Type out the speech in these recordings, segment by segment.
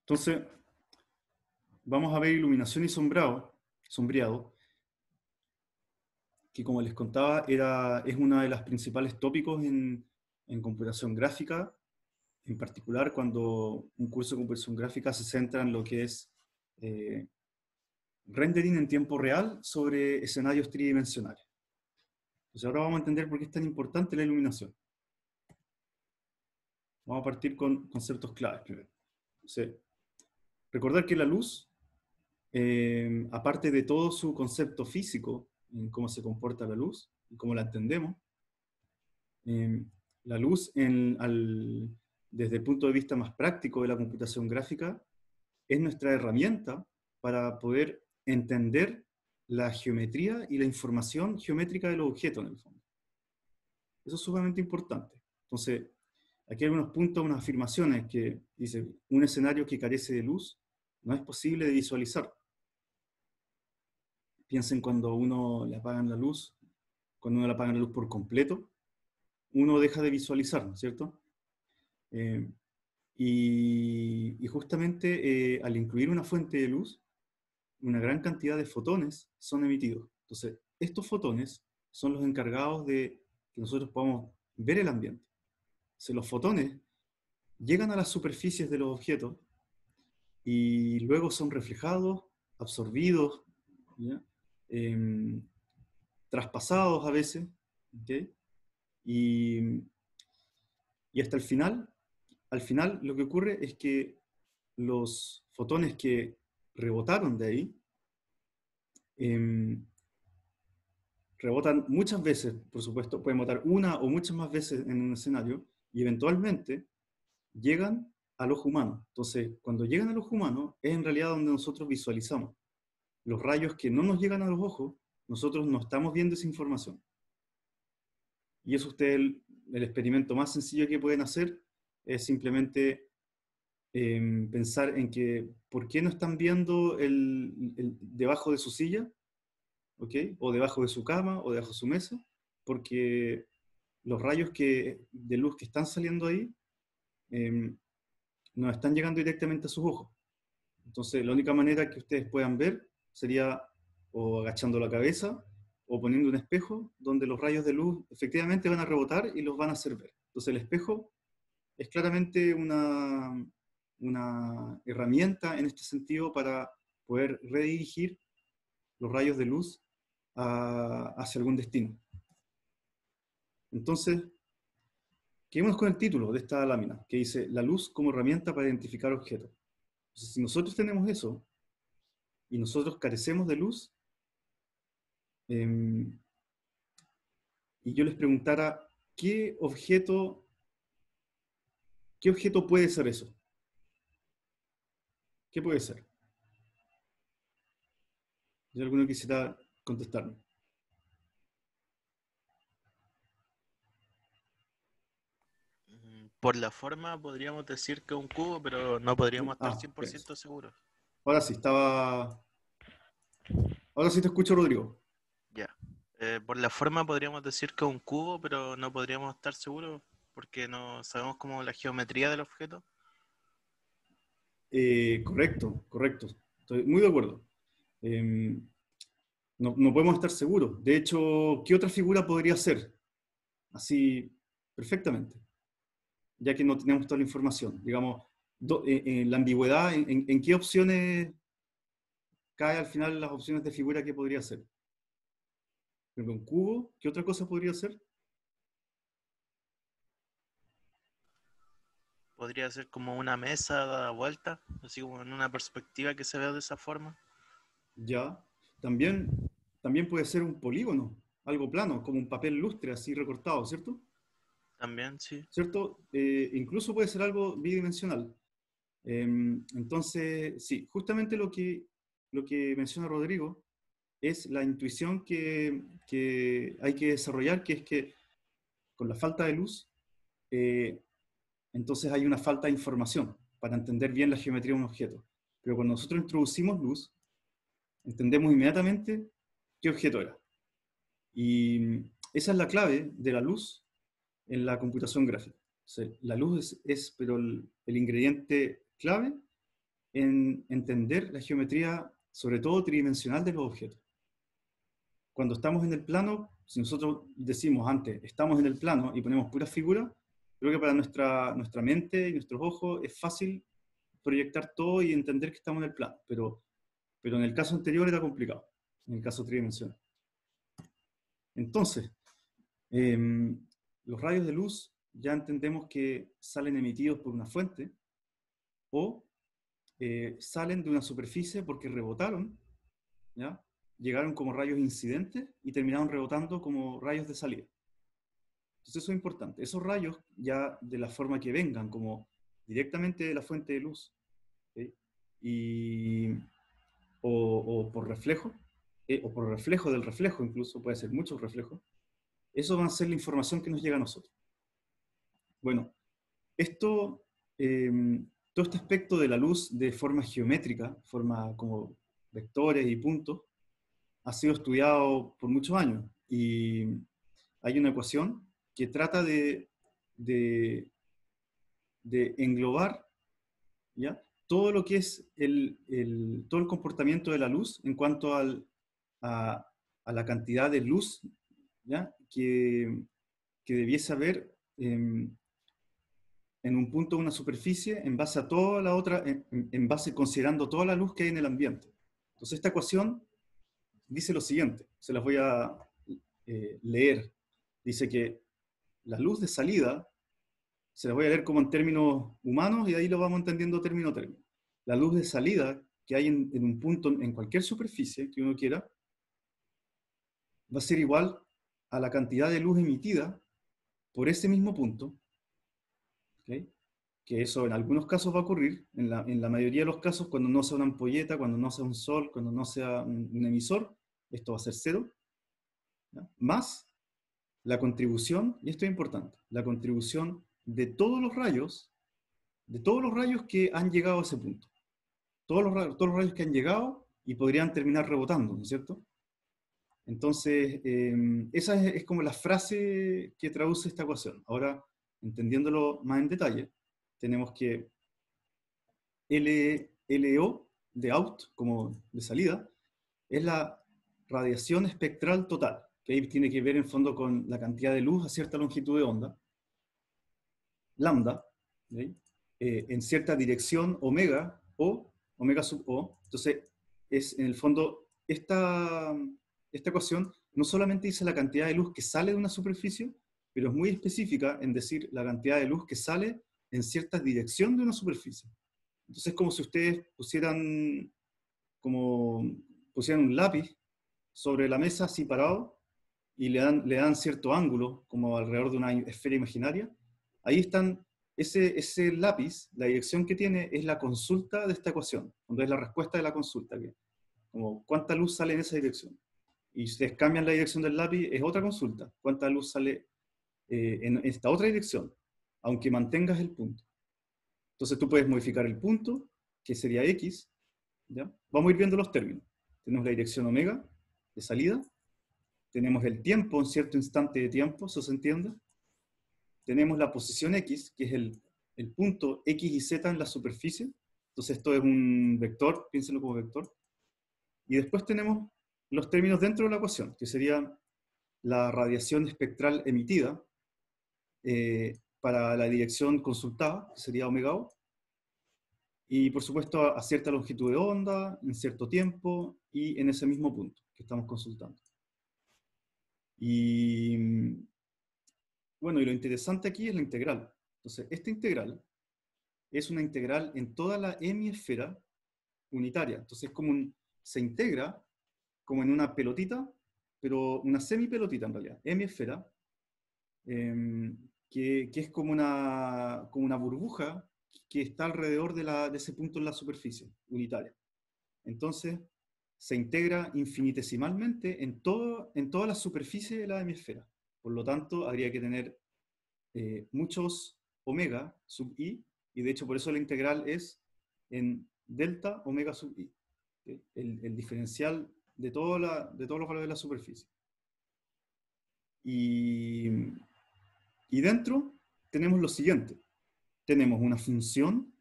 Entonces, vamos a ver iluminación y sombrado, sombreado, que como les contaba, era, es uno de los principales tópicos en, en computación gráfica, en particular cuando un curso de computación gráfica se centra en lo que es eh, rendering en tiempo real sobre escenarios tridimensionales. Entonces ahora vamos a entender por qué es tan importante la iluminación. Vamos a partir con conceptos claves O sea, recordar que la luz, eh, aparte de todo su concepto físico, en cómo se comporta la luz y cómo la entendemos, eh, la luz en, desde el punto de vista más práctico de la computación gráfica es nuestra herramienta para poder entender la geometría y la información geométrica del objeto, en el fondo. Eso es sumamente importante. Entonces, Aquí hay algunos puntos, unas afirmaciones que dice, un escenario que carece de luz no es posible de visualizar. Piensen cuando uno le apagan la luz, cuando uno le apaga la luz por completo, uno deja de visualizar, ¿no es cierto? Eh, y, justamente eh, al incluir una fuente de luz, una gran cantidad de fotones son emitidos. Entonces, estos fotones son los encargados de que nosotros podamos ver el ambiente los fotones llegan a las superficies de los objetos y luego son reflejados, absorbidos, em, traspasados a veces, y, hasta el final, al final lo que ocurre es que los fotones que rebotaron de ahí, em, rebotan muchas veces, por supuesto, pueden botar una o muchas más veces en un escenario, y eventualmente llegan al ojo humano. Entonces, cuando llegan al ojo humano, es en realidad donde nosotros visualizamos. Los rayos que no nos llegan a los ojos, nosotros no estamos viendo esa información. Y eso usted, el, experimento más sencillo que pueden hacer es simplemente em, pensar en que, ¿por qué no están viendo el, debajo de su silla? ¿Ok? O debajo de su cama, o debajo de su mesa. Porque los rayos que, de luz que están saliendo ahí em, no están llegando directamente a sus ojos. Entonces, la única manera que ustedes puedan ver sería o agachando la cabeza o poniendo un espejo donde los rayos de luz efectivamente van a rebotar y los van a hacer ver. Entonces, el espejo es claramente una, una herramienta en este sentido para poder redirigir los rayos de luz hacia algún destino. Entonces, quedémonos con el título de esta lámina, que dice La luz como herramienta para identificar objetos. Entonces, si nosotros tenemos eso y nosotros carecemos de luz, em, y yo les preguntara, ¿qué objeto, ¿qué objeto puede ser eso? ¿Qué puede ser? ¿Hay alguno quisiera contestarme? por la forma podríamos decir que un cubo, pero no podríamos estar 100% ah, seguros. Ahora sí, estaba... Ahora sí te escucho, Rodrigo. Ya. Eh, por la forma podríamos decir que un cubo, pero no podríamos estar seguros porque no sabemos cómo la geometría del objeto. Eh, correcto, correcto. Estoy muy de acuerdo. Em, no, podemos estar seguros. De hecho, ¿qué otra figura podría ser? Así, perfectamente ya que no tenemos toda la información? Digamos, eh, eh, la ambigüedad, en, qué opciones cae al final las opciones de figura que podría ser? un cubo, ¿qué otra cosa podría ser? Podría ser como una mesa dada vuelta, así como en una perspectiva que se vea de esa forma. Ya. También, también puede ser un polígono, algo plano, como un papel lustre así recortado, ¿cierto? También, sí. ¿Cierto? Eh, incluso puede ser algo bidimensional. Em, entonces, sí, justamente lo que, lo que menciona Rodrigo es la intuición que, hay que desarrollar, que es que con la falta de luz, eh, entonces hay una falta de información para entender bien la geometría de un objeto. Pero cuando nosotros introducimos luz, entendemos inmediatamente qué objeto era. Y mm, esa es la clave de la luz en la computación gráfica. la luz es, pero el, ingrediente clave en entender la geometría, sobre todo tridimensional, de los objetos. Cuando estamos en el plano, si nosotros decimos antes, estamos en el plano y ponemos pura figura creo que para nuestra, nuestra mente y nuestros ojos es fácil proyectar todo y entender que estamos en el plano, pero, pero en el caso anterior era complicado, en el caso tridimensional. Entonces, em, los rayos de luz ya entendemos que salen emitidos por una fuente o eh, salen de una superficie porque rebotaron, ¿ya? llegaron como rayos incidentes y terminaron rebotando como rayos de salida. Entonces eso es importante. Esos rayos ya de la forma que vengan, como directamente de la fuente de luz o, por reflejo, eh, o por reflejo del reflejo incluso, puede ser muchos reflejos, eso va a ser la información que nos llega a nosotros. Bueno, esto, em, todo este aspecto de la luz de forma geométrica, forma como vectores y puntos, ha sido estudiado por muchos años y hay una ecuación que trata de, englobar ¿ya? todo lo que es el, todo el comportamiento de la luz en cuanto a, a, la cantidad de luz ¿ya? que, debiese haber em, en un punto una superficie en base a toda la otra, en, base considerando toda la luz que hay en el ambiente. Entonces esta ecuación dice lo siguiente, se las voy a eh, leer. Dice que la luz de salida, se la voy a leer como en términos humanos y ahí lo vamos entendiendo término a término. La luz de salida que hay en, en un punto, en cualquier superficie que uno quiera, va a ser igual a la cantidad de luz emitida por ese mismo punto, que eso en algunos casos va a ocurrir, en la, mayoría de los casos cuando no sea una ampolleta, cuando no sea un sol, cuando no sea un, emisor, esto va a ser cero, más la contribución, y esto es importante, la contribución de todos los rayos, de todos los rayos que han llegado a ese punto. Todos los, todos los rayos que han llegado y podrían terminar rebotando, ¿no es cierto? Entonces, em, esa es, como la frase que traduce esta ecuación. Ahora, entendiéndolo más en detalle, tenemos que L, LO de out, como de salida, es la radiación espectral total, que ahí tiene que ver en fondo con la cantidad de luz a cierta longitud de onda, lambda, eh, en cierta dirección omega o omega sub o. Entonces, es en el fondo esta esta ecuación no solamente dice la cantidad de luz que sale de una superficie, pero es muy específica en decir la cantidad de luz que sale en cierta dirección de una superficie. Entonces como si ustedes pusieran, como, pusieran un lápiz sobre la mesa así parado y le dan, le dan cierto ángulo, como alrededor de una esfera imaginaria. Ahí están, ese, ese lápiz, la dirección que tiene es la consulta de esta ecuación, donde es la respuesta de la consulta, que, como cuánta luz sale en esa dirección y ustedes cambian la dirección del lápiz, es otra consulta. ¿Cuánta luz sale eh, en esta otra dirección? Aunque mantengas el punto. Entonces tú puedes modificar el punto, que sería X. ¿ya? Vamos a ir viendo los términos. Tenemos la dirección omega de salida. Tenemos el tiempo, un cierto instante de tiempo, ¿eso se entiende? Tenemos la posición X, que es el, el punto X y Z en la superficie. Entonces esto es un vector, piénsenlo como vector. Y después tenemos los términos dentro de la ecuación, que sería la radiación espectral emitida eh, para la dirección consultada, que sería omega O, y por supuesto a cierta longitud de onda, en cierto tiempo y en ese mismo punto que estamos consultando. Y bueno, y lo interesante aquí es la integral. Entonces, esta integral es una integral en toda la hemisfera unitaria. Entonces, como se integra como en una pelotita, pero una semi-pelotita en realidad, hemisfera, em, que, es como una, como una burbuja que está alrededor de, ese punto en la superficie unitaria. Entonces, se integra infinitesimalmente en, todo, en toda la superficie de la hemisfera. Por lo tanto, habría que tener eh, muchos omega sub i, y de hecho por eso la integral es en delta omega sub i. El, el, diferencial de, todos los valores de la superficie. Y, dentro tenemos lo siguiente. Tenemos una función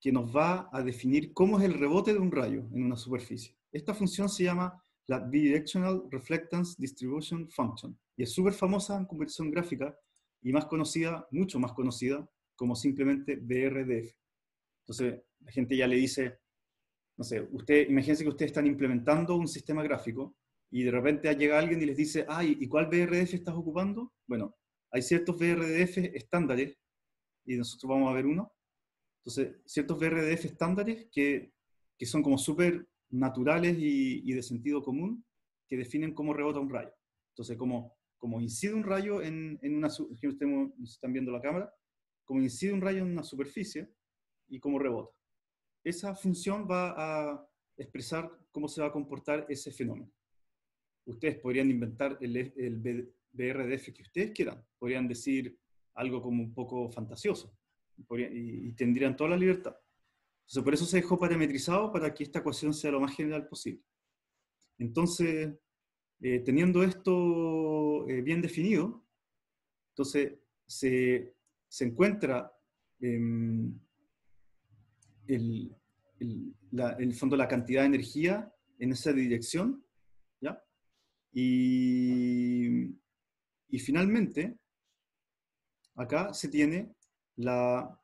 que nos va a definir cómo es el rebote de un rayo en una superficie. Esta función se llama la Bidirectional Reflectance Distribution Function y es súper famosa en conversión gráfica y más conocida, mucho más conocida, como simplemente BRDF. Entonces, la gente ya le dice, no sé, usted, imagínense que ustedes están implementando un sistema gráfico y de repente llega alguien y les dice, ay, ¿y cuál BRDF estás ocupando? Bueno, hay ciertos BRDF estándares y nosotros vamos a ver uno. Entonces, ciertos BRDF estándares que, son como súper naturales y, de sentido común que definen cómo rebota un rayo. Entonces, como, como incide un rayo en, una... están viendo la cámara. Como incide un rayo en una superficie y cómo rebota esa función va a expresar cómo se va a comportar ese fenómeno. Ustedes podrían inventar el, BRDF que ustedes quieran, podrían decir algo como un poco fantasioso y, tendrían toda la libertad. por eso se dejó parametrizado para que esta ecuación sea lo más general posible. Entonces, eh, teniendo esto eh, bien definido, entonces se, encuentra em, el, el, la, en el fondo la cantidad de energía en esa dirección, ¿ya? Y, finalmente, acá se tiene la,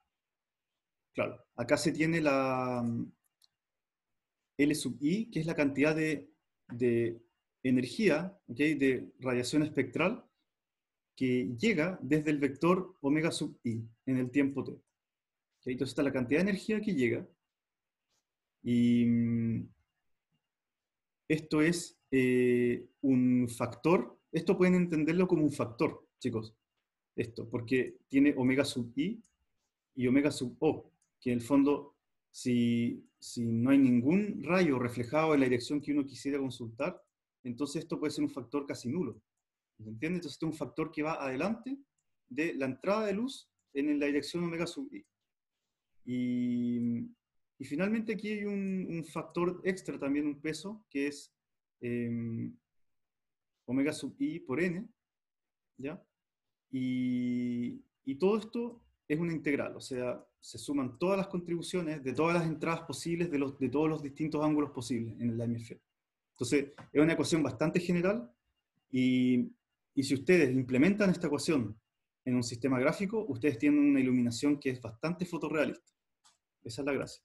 claro, acá se tiene la L sub I, que es la cantidad de, energía, de radiación espectral, que llega desde el vector omega sub i en el tiempo t. Entonces, está la cantidad de energía que llega y mm, esto es eh, un factor, esto pueden entenderlo como un factor, chicos, esto, porque tiene omega sub i y omega sub o, que en el fondo, si, no hay ningún rayo reflejado en la dirección que uno quisiera consultar, entonces esto puede ser un factor casi nulo. entiende Entonces este es un factor que va adelante de la entrada de luz en la dirección omega sub i. Y mm, y finalmente aquí hay un, factor extra también, un peso, que es em, omega sub i por n, Y, todo esto es una integral, o sea, se suman todas las contribuciones de todas las entradas posibles de, los, de todos los distintos ángulos posibles en el hemisferia. Entonces, es una ecuación bastante general y, y, si ustedes implementan esta ecuación en un sistema gráfico, ustedes tienen una iluminación que es bastante fotorrealista. Esa es la gracia.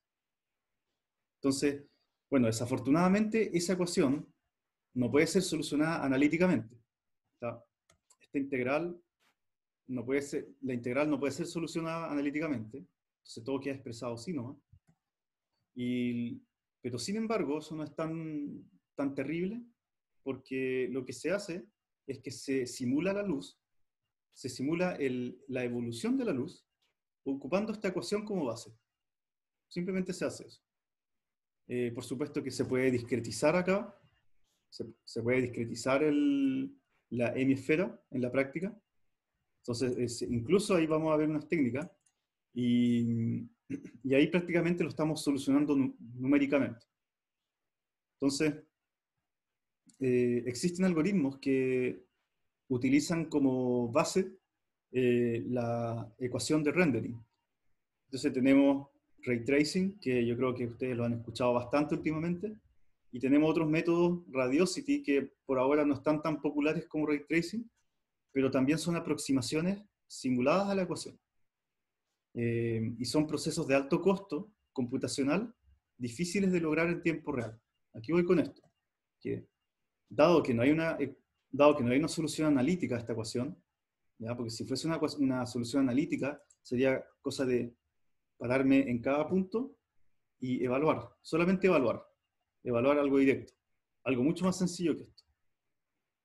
Entonces, bueno, desafortunadamente esa ecuación no puede ser solucionada analíticamente. Esta integral no puede ser, la integral no puede ser solucionada analíticamente, entonces todo queda expresado así nomás. Y, pero sin embargo, eso no es tan, tan terrible, porque lo que se hace es que se simula la luz, se simula la evolución de la luz, ocupando esta ecuación como base. Simplemente se hace eso. Eh, por supuesto que se puede discretizar acá, se, puede discretizar la hemisfera en la práctica. Entonces, incluso ahí vamos a ver unas técnicas y, ahí prácticamente lo estamos solucionando numéricamente. Entonces, eh, existen algoritmos que utilizan como base eh, la ecuación de rendering. Entonces tenemos ray tracing, que yo creo que ustedes lo han escuchado bastante últimamente. Y tenemos otros métodos, radiosity, que por ahora no están tan populares como ray tracing, pero también son aproximaciones simuladas a la ecuación. Eh, y son procesos de alto costo computacional difíciles de lograr en tiempo real. Aquí voy con esto. Que, dado, que no hay una, eh, dado que no hay una solución analítica a esta ecuación, porque si fuese una solución analítica sería cosa de pararme en cada punto y evaluar, solamente evaluar, evaluar algo directo, algo mucho más sencillo que esto.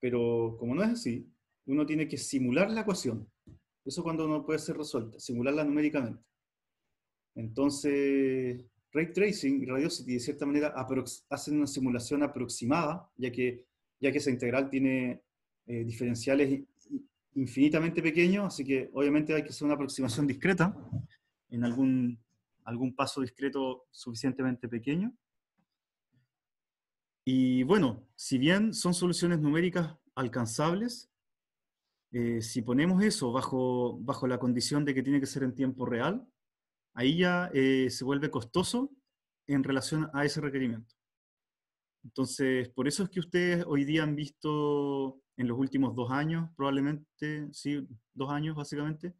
Pero como no es así, uno tiene que simular la ecuación. Eso cuando no puede ser resuelta, simularla numéricamente. Entonces, Ray Tracing y Radiosity de cierta manera hacen una simulación aproximada, ya que, ya que esa integral tiene eh, diferenciales infinitamente pequeños, así que obviamente hay que hacer una aproximación discreta en algún, algún paso discreto suficientemente pequeño. Y bueno, si bien son soluciones numéricas alcanzables, eh, si ponemos eso bajo, bajo la condición de que tiene que ser en tiempo real, ahí ya eh, se vuelve costoso en relación a ese requerimiento. Entonces, por eso es que ustedes hoy día han visto en los últimos dos años, probablemente, sí, dos años básicamente,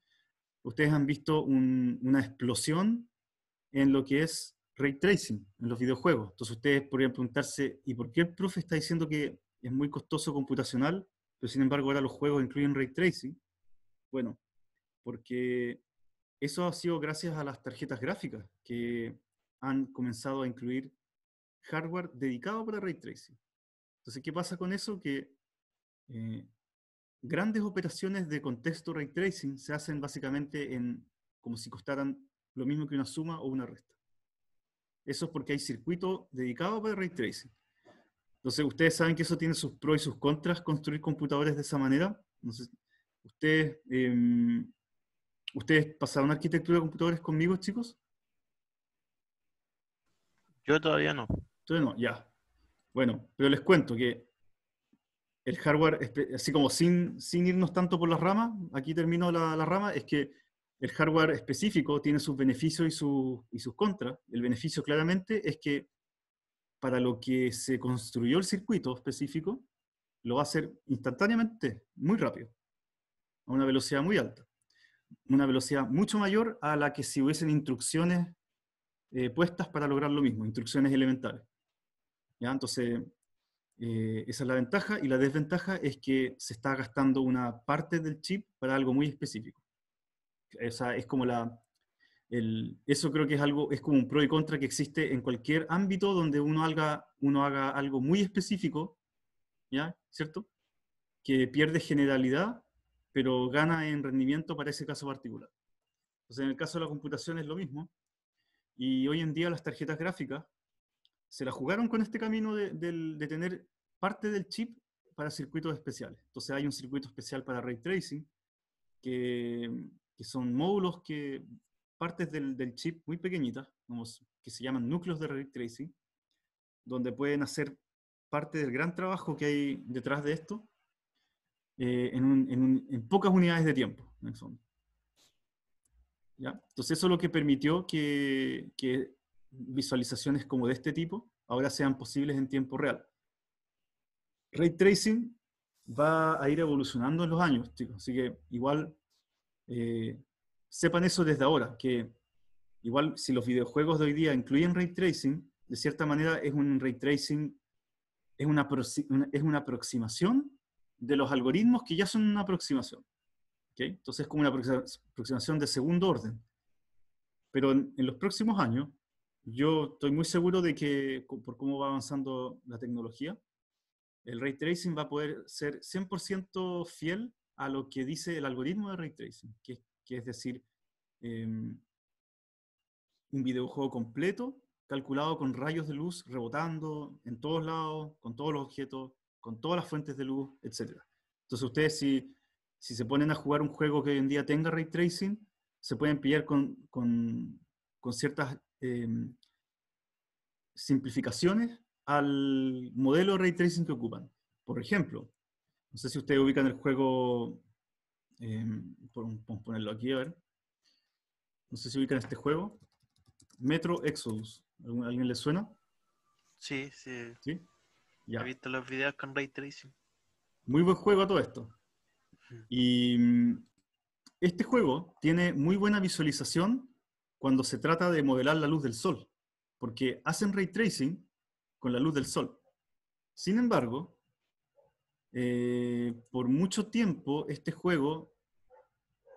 ustedes han visto una explosión en lo que es ray tracing en los videojuegos. Entonces ustedes podrían preguntarse, ¿y por qué el profe está diciendo que es muy costoso computacional, pero sin embargo ahora los juegos incluyen ray tracing? Bueno, porque eso ha sido gracias a las tarjetas gráficas que han comenzado a incluir hardware dedicado para ray tracing. Entonces, ¿qué pasa con eso? Que eh, grandes operaciones de contexto ray tracing se hacen básicamente en, como si costaran lo mismo que una suma o una resta. Eso es porque hay circuito dedicado para ray tracing. Entonces, ustedes saben que eso tiene sus pros y sus contras, construir computadores de esa manera. Entonces, ustedes, em, ¿ustedes pasaron arquitectura de computadores conmigo, chicos? Yo todavía no. Todavía no, ya. Bueno, pero les cuento que el hardware, así como sin, sin irnos tanto por las ramas, aquí termino la, rama, es que el hardware específico tiene sus beneficios y, su, y sus contras. El beneficio claramente es que para lo que se construyó el circuito específico, lo va a hacer instantáneamente, muy rápido, a una velocidad muy alta. Una velocidad mucho mayor a la que si hubiesen instrucciones eh, puestas para lograr lo mismo, instrucciones elementales. ¿Ya? Entonces, eh, esa es la ventaja y la desventaja es que se está gastando una parte del chip para algo muy específico. Esa es como la, eso creo que es algo, es como un pro y contra que existe en cualquier ámbito donde uno haga, uno haga algo muy específico, ¿ya? ¿Cierto? Que pierde generalidad, pero gana en rendimiento para ese caso particular. Entonces, en el caso de la computación es lo mismo. Y hoy en día las tarjetas gráficas se la jugaron con este camino de, tener parte del chip para circuitos especiales. Entonces hay un circuito especial para ray tracing, que, son módulos que partes del, chip muy pequeñitas, como, que se llaman núcleos de ray tracing, donde pueden hacer parte del gran trabajo que hay detrás de esto eh, en, pocas unidades de tiempo, ¿Ya? Entonces eso es lo que permitió que, que visualizaciones como de este tipo ahora sean posibles en tiempo real. Ray tracing va a ir evolucionando en los años, chicos, así que igual eh, sepan eso desde ahora, que igual si los videojuegos de hoy día incluyen ray tracing, de cierta manera es un ray tracing, es una, es una aproximación de los algoritmos que ya son una aproximación. ¿okay? Entonces es como una aproximación de segundo orden. Pero en los próximos años, yo estoy muy seguro de que por cómo va avanzando la tecnología, el ray tracing va a poder ser 100% fiel a lo que dice el algoritmo de ray tracing, que, es decir, em, un videojuego completo calculado con rayos de luz rebotando en todos lados, con todos los objetos, con todas las fuentes de luz, etc. Entonces ustedes si, si se ponen a jugar un juego que hoy en día tenga ray tracing, se pueden pillar con, con, con ciertas Em, simplificaciones al modelo de ray tracing que ocupan. Por ejemplo, no sé si ustedes ubican el juego, eh, ponerlo aquí, a ver. No sé si ubican este juego, Metro Exodus. ¿Alguien le suena? Sí, sí. ¿Sí? Ya. He visto los videos con ray tracing. Muy buen juego a todo esto. Y mm, este juego tiene muy buena visualización cuando se trata de modelar la luz del sol, porque hacen ray tracing con la luz del sol. Sin embargo, eh, por mucho tiempo este juego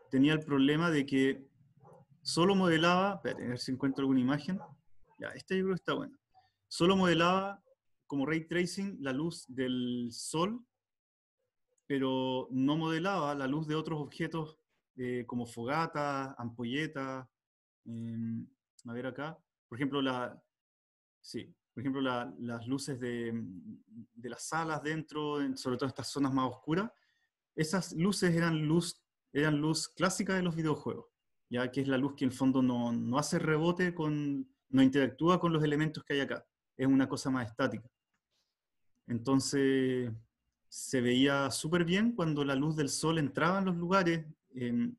tenía el problema de que solo modelaba, a ver si encuentro alguna imagen, ya, este libro está bueno, solo modelaba como ray tracing la luz del sol, pero no modelaba la luz de otros objetos eh, como fogatas, ampolletas, Em, a ver acá, por ejemplo, la, sí, por ejemplo las luces de, de, las salas dentro, sobre todo en estas zonas más oscuras, esas luces eran luz, eran luz clásica de los videojuegos, ya que es la luz que en el fondo no, no hace rebote, con, no interactúa con los elementos que hay acá, es una cosa más estática. Entonces, se veía súper bien cuando la luz del sol entraba en los lugares, eh,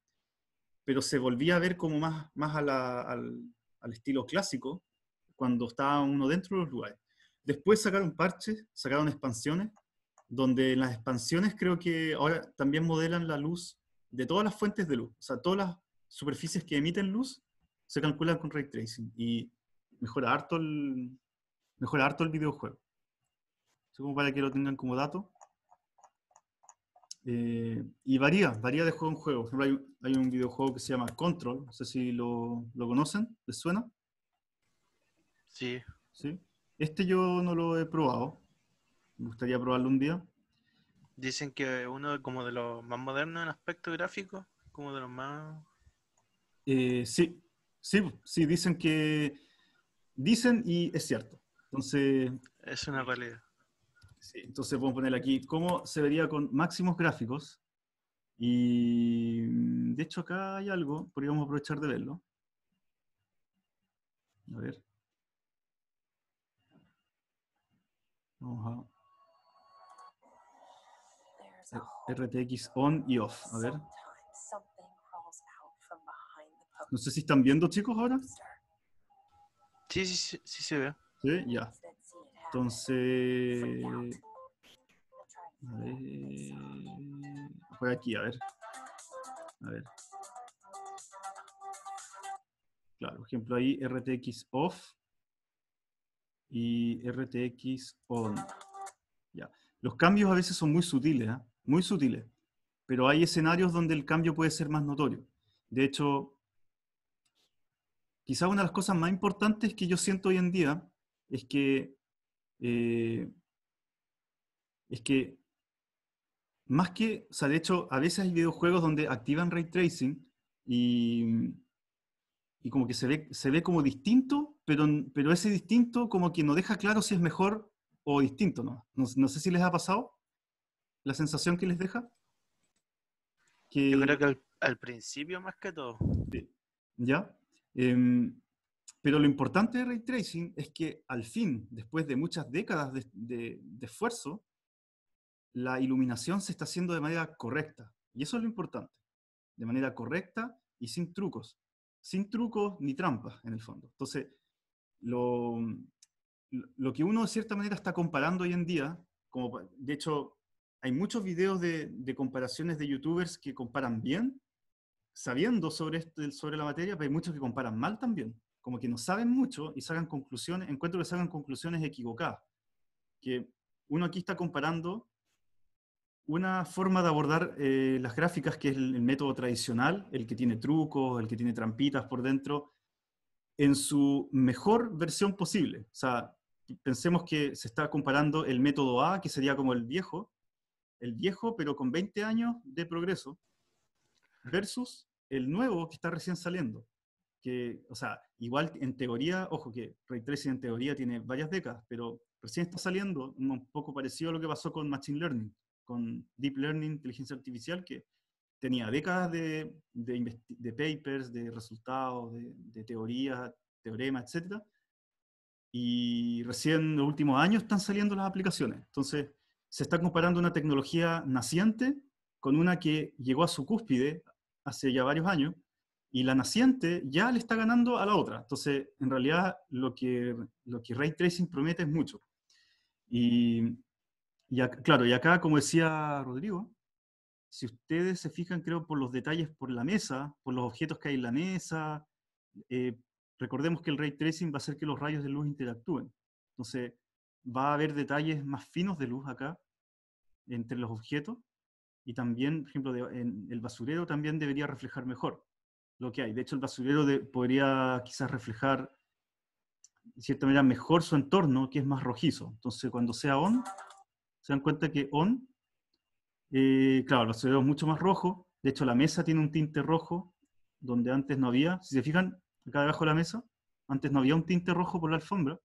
pero se volvía a ver como más, más al, estilo clásico cuando estaba uno dentro de los lugares. Después sacaron parches, sacaron expansiones, donde en las expansiones creo que ahora también modelan la luz de todas las fuentes de luz, o sea, todas las superficies que emiten luz se calculan con ray tracing y mejora harto el, mejora harto el videojuego. como para que lo tengan como dato. Eh, y varía, varía de juego en juego. Por ejemplo, hay, un videojuego que se llama Control, no sé si lo, lo conocen, ¿les suena? Sí. sí. Este yo no lo he probado, me gustaría probarlo un día. Dicen que uno como de los más modernos en aspecto gráfico, como de los más... Eh, sí, sí, sí, dicen que... Dicen y es cierto. Entonces... Es una realidad. Sí, entonces podemos poner aquí cómo se vería con máximos gráficos. Y mm, de hecho acá hay algo, podríamos aprovechar de verlo. A ver. Vamos a... RTX on y off. A ver. No sé si están viendo, chicos, ahora. Sí, sí, sí, sí se ve. Sí, ya. Entonces, a aquí, a ver. A ver. Claro, por ejemplo, ahí RTX off y RTX on. Ya. Los cambios a veces son muy sutiles, ¿eh? muy sutiles, pero hay escenarios donde el cambio puede ser más notorio. De hecho, quizá una de las cosas más importantes que yo siento hoy en día es que eh, es que más que, o sea, de hecho, a veces hay videojuegos donde activan ray tracing y, como que se ve, se ve como distinto, pero, pero ese distinto como que no deja claro si es mejor o distinto, ¿no? No, sé si les ha pasado la sensación que les deja. Que, Yo creo que al, principio más que todo. ¿Ya? Em, pero lo importante de ray tracing es que al fin, después de muchas décadas de, esfuerzo, la iluminación se está haciendo de manera correcta. Y eso es lo importante. De manera correcta y sin trucos. Sin trucos ni trampas, en el fondo. Entonces, lo, que uno de cierta manera está comparando hoy en día, como de hecho hay muchos videos de, comparaciones de youtubers que comparan bien, sabiendo sobre, este, sobre la materia, pero hay muchos que comparan mal también como que no saben mucho y sacan conclusiones, encuentro que hagan conclusiones equivocadas. Que uno aquí está comparando una forma de abordar eh, las gráficas, que es el, el, método tradicional, el que tiene trucos, el que tiene trampitas por dentro, en su mejor versión posible. O sea, pensemos que se está comparando el método A, que sería como el viejo, el viejo pero con 20 años de progreso, versus el nuevo que está recién saliendo que, o sea, igual en teoría, ojo que Ray Tracing en teoría tiene varias décadas, pero recién está saliendo un poco parecido a lo que pasó con Machine Learning, con Deep Learning, inteligencia artificial, que tenía décadas de, de, papers, de resultados, de, de teorías, teoremas, etc. Y recién en los últimos años están saliendo las aplicaciones. Entonces, se está comparando una tecnología naciente con una que llegó a su cúspide hace ya varios años y la naciente ya le está ganando a la otra. Entonces, en realidad, lo que, lo que ray tracing promete es mucho. Y, acá, claro, y acá, como decía Rodrigo, si ustedes se fijan, creo, por los detalles por la mesa, por los objetos que hay en la mesa, eh, recordemos que el ray tracing va a hacer que los rayos de luz interactúen. Entonces, va a haber detalles más finos de luz acá entre los objetos y también, por ejemplo, en el basurero también debería reflejar mejor lo que hay. De hecho, el basurero podría quizás reflejar, de cierta manera, mejor su entorno, que es más rojizo. Entonces, cuando sea on, se dan cuenta que on, eh, claro, el basurero es mucho más rojo. De hecho, la mesa tiene un tinte rojo, donde antes no había. Si se fijan, acá debajo de la mesa, antes no había un tinte rojo por la alfombra.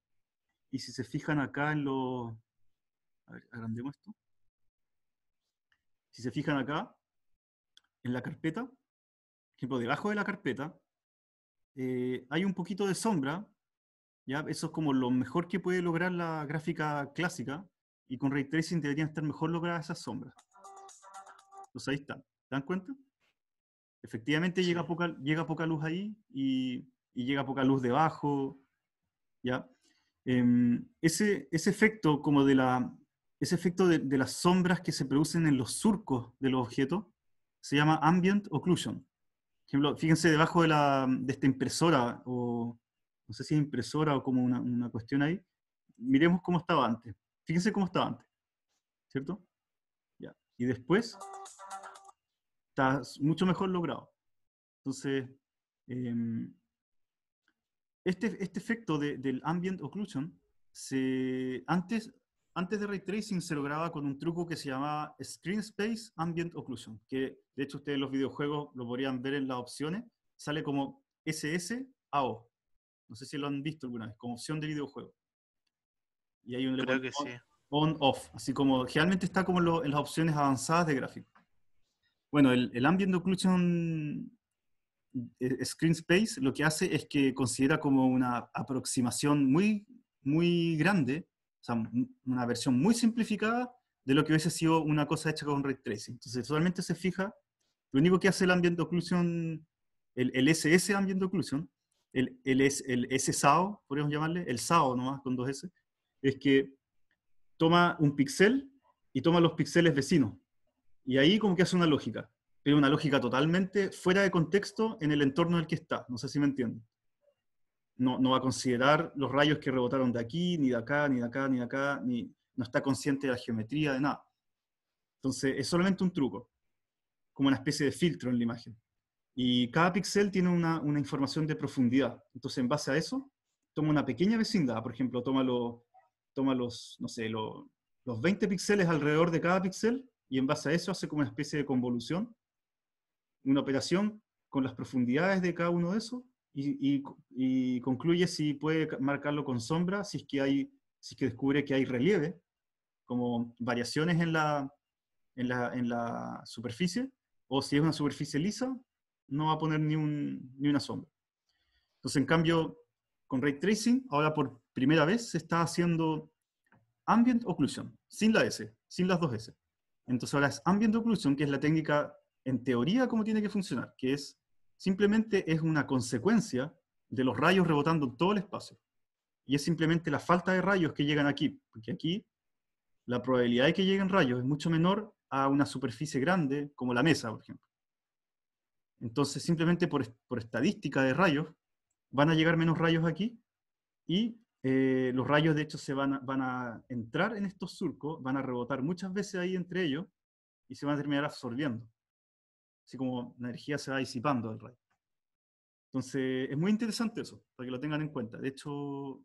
Y si se fijan acá en los... A ver, agrandemos esto. Si se fijan acá, en la carpeta, ejemplo, debajo de la carpeta, eh, hay un poquito de sombra, ¿ya? Eso es como lo mejor que puede lograr la gráfica clásica, y con Ray Tracing deberían estar mejor logradas esas sombras. Entonces ahí está, ¿te dan cuenta? Efectivamente llega, poca, llega poca luz ahí y, llega poca luz debajo, ¿ya? Em, ese, ese efecto como de la, ese efecto de, de, las sombras que se producen en los surcos de los objetos se llama ambient occlusion fíjense debajo de, esta impresora, o no sé si es impresora o como una, cuestión ahí, miremos cómo estaba antes. Fíjense cómo estaba antes, ¿cierto? Ya. Y después está mucho mejor logrado. Entonces, em, este, este, efecto del ambient occlusion, se, antes antes de ray tracing se lograba con un truco que se llamaba Screen Space Ambient Occlusion, que de hecho ustedes en los videojuegos lo podrían ver en las opciones, sale como SS AO, No sé si lo han visto alguna vez, como opción de videojuego. Y hay un Creo que on, sí. off, así como generalmente está como en las opciones avanzadas de gráfico. Bueno, el, el Ambient Occlusion eh, Screen Space lo que hace es que considera como una aproximación muy, muy grande o sea, una versión muy simplificada de lo que hubiese sido una cosa hecha con ray tracing. Entonces, solamente se fija, lo único que hace el ambient occlusion, el, SS ambient occlusion, el, el, el podríamos llamarle, el SAO nomás con dos S, es que toma un píxel y toma los píxeles vecinos. Y ahí como que hace una lógica, pero una lógica totalmente fuera de contexto en el entorno en el que está. No sé si me entienden no, va a considerar los rayos que rebotaron de aquí, ni de acá, ni de acá, ni de acá, ni, no está consciente de la geometría, de nada. Entonces, es solamente un truco, como una especie de filtro en la imagen. Y cada píxel tiene una, información de profundidad. Entonces, en base a eso, toma una pequeña vecindad, por ejemplo, toma, lo, toma los, no sé, los 20 píxeles alrededor de cada píxel y en base a eso hace como una especie de convolución, una operación con las profundidades de cada uno de esos y, concluye si puede marcarlo con sombra, si es que, hay, si que descubre que hay relieve, como variaciones en la, en la, en la superficie, o si es una superficie lisa, no va a poner ni, un, ni una sombra. Entonces, en cambio, con ray tracing, ahora por primera vez se está haciendo ambient occlusion, sin la S, sin las dos S. Entonces ahora es ambient occlusion, que es la técnica en teoría cómo tiene que funcionar, que es simplemente es una consecuencia de los rayos rebotando en todo el espacio. Y es simplemente la falta de rayos que llegan aquí, porque aquí la probabilidad de que lleguen rayos es mucho menor a una superficie grande como la mesa, por ejemplo. Entonces, simplemente por, por estadística de rayos, van a llegar menos rayos aquí y eh, los rayos de hecho se van van a entrar en estos surcos, van a rebotar muchas veces ahí entre ellos y se van a terminar absorbiendo así como la energía se va disipando del rayo. Entonces, es muy interesante eso, para que lo tengan en cuenta. De hecho,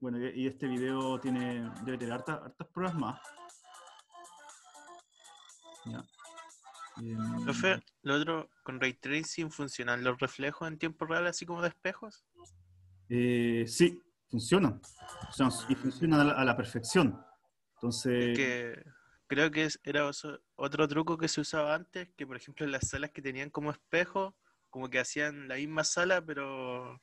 bueno, y este video tiene, debe tener hartas, pruebas más. Em, Profe, lo otro, con ray tracing funcionan los reflejos en tiempo real, así como de espejos. Eh, sí, funcionan. y funcionan a la, perfección. Entonces creo que era otro truco que se usaba antes, que por ejemplo en las salas que tenían como espejo, como que hacían la misma sala, pero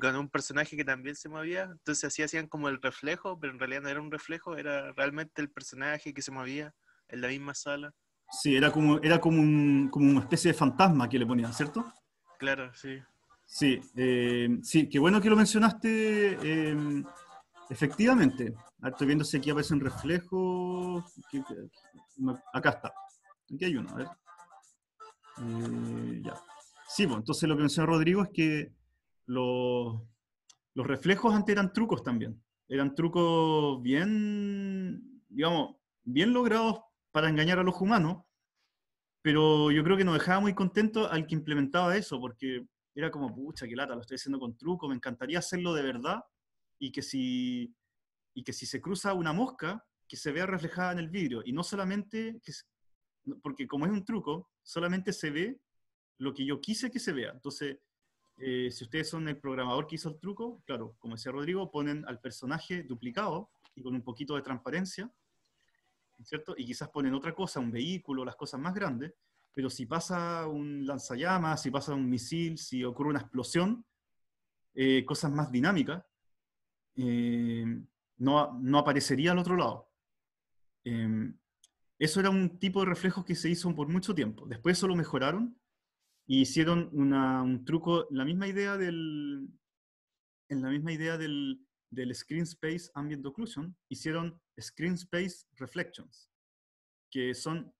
con un personaje que también se movía. Entonces así hacían como el reflejo, pero en realidad no era un reflejo, era realmente el personaje que se movía en la misma sala. Sí, era como, era como, como una especie de fantasma que le ponían, ¿cierto? Claro, sí. Sí, eh, sí, qué bueno que lo mencionaste. Eh, Efectivamente, estoy viendo si aquí aparece un reflejo. Acá está. Aquí hay uno, a ver. Eh, ya. Sí, bueno, pues, entonces lo que menciona Rodrigo es que los, los reflejos antes eran trucos también. Eran trucos bien, digamos, bien logrados para engañar a los humanos, pero yo creo que nos dejaba muy contentos al que implementaba eso, porque era como, pucha, qué lata, lo estoy haciendo con truco, me encantaría hacerlo de verdad, y que si, y que si se cruza una mosca, que se vea reflejada en el vidrio y no solamente, porque como es un truco, solamente se ve lo que yo quise que se vea. Entonces, eh, si ustedes son el programador que hizo el truco, claro, como decía Rodrigo, ponen al personaje duplicado y con un poquito de transparencia, ¿cierto? Y quizás ponen otra cosa, un vehículo, las cosas más grandes, pero si pasa un lanzallamas, si pasa un misil, si ocurre una explosión, eh, cosas más dinámicas, eh, no, no, aparecería al otro lado. Em, eso era un tipo de reflejo que se hizo por mucho tiempo. Después eso lo mejoraron y hicieron un truco, la misma idea del, en la misma idea del, del Screen Space Ambient Occlusion, hicieron Screen Space Reflections, que son,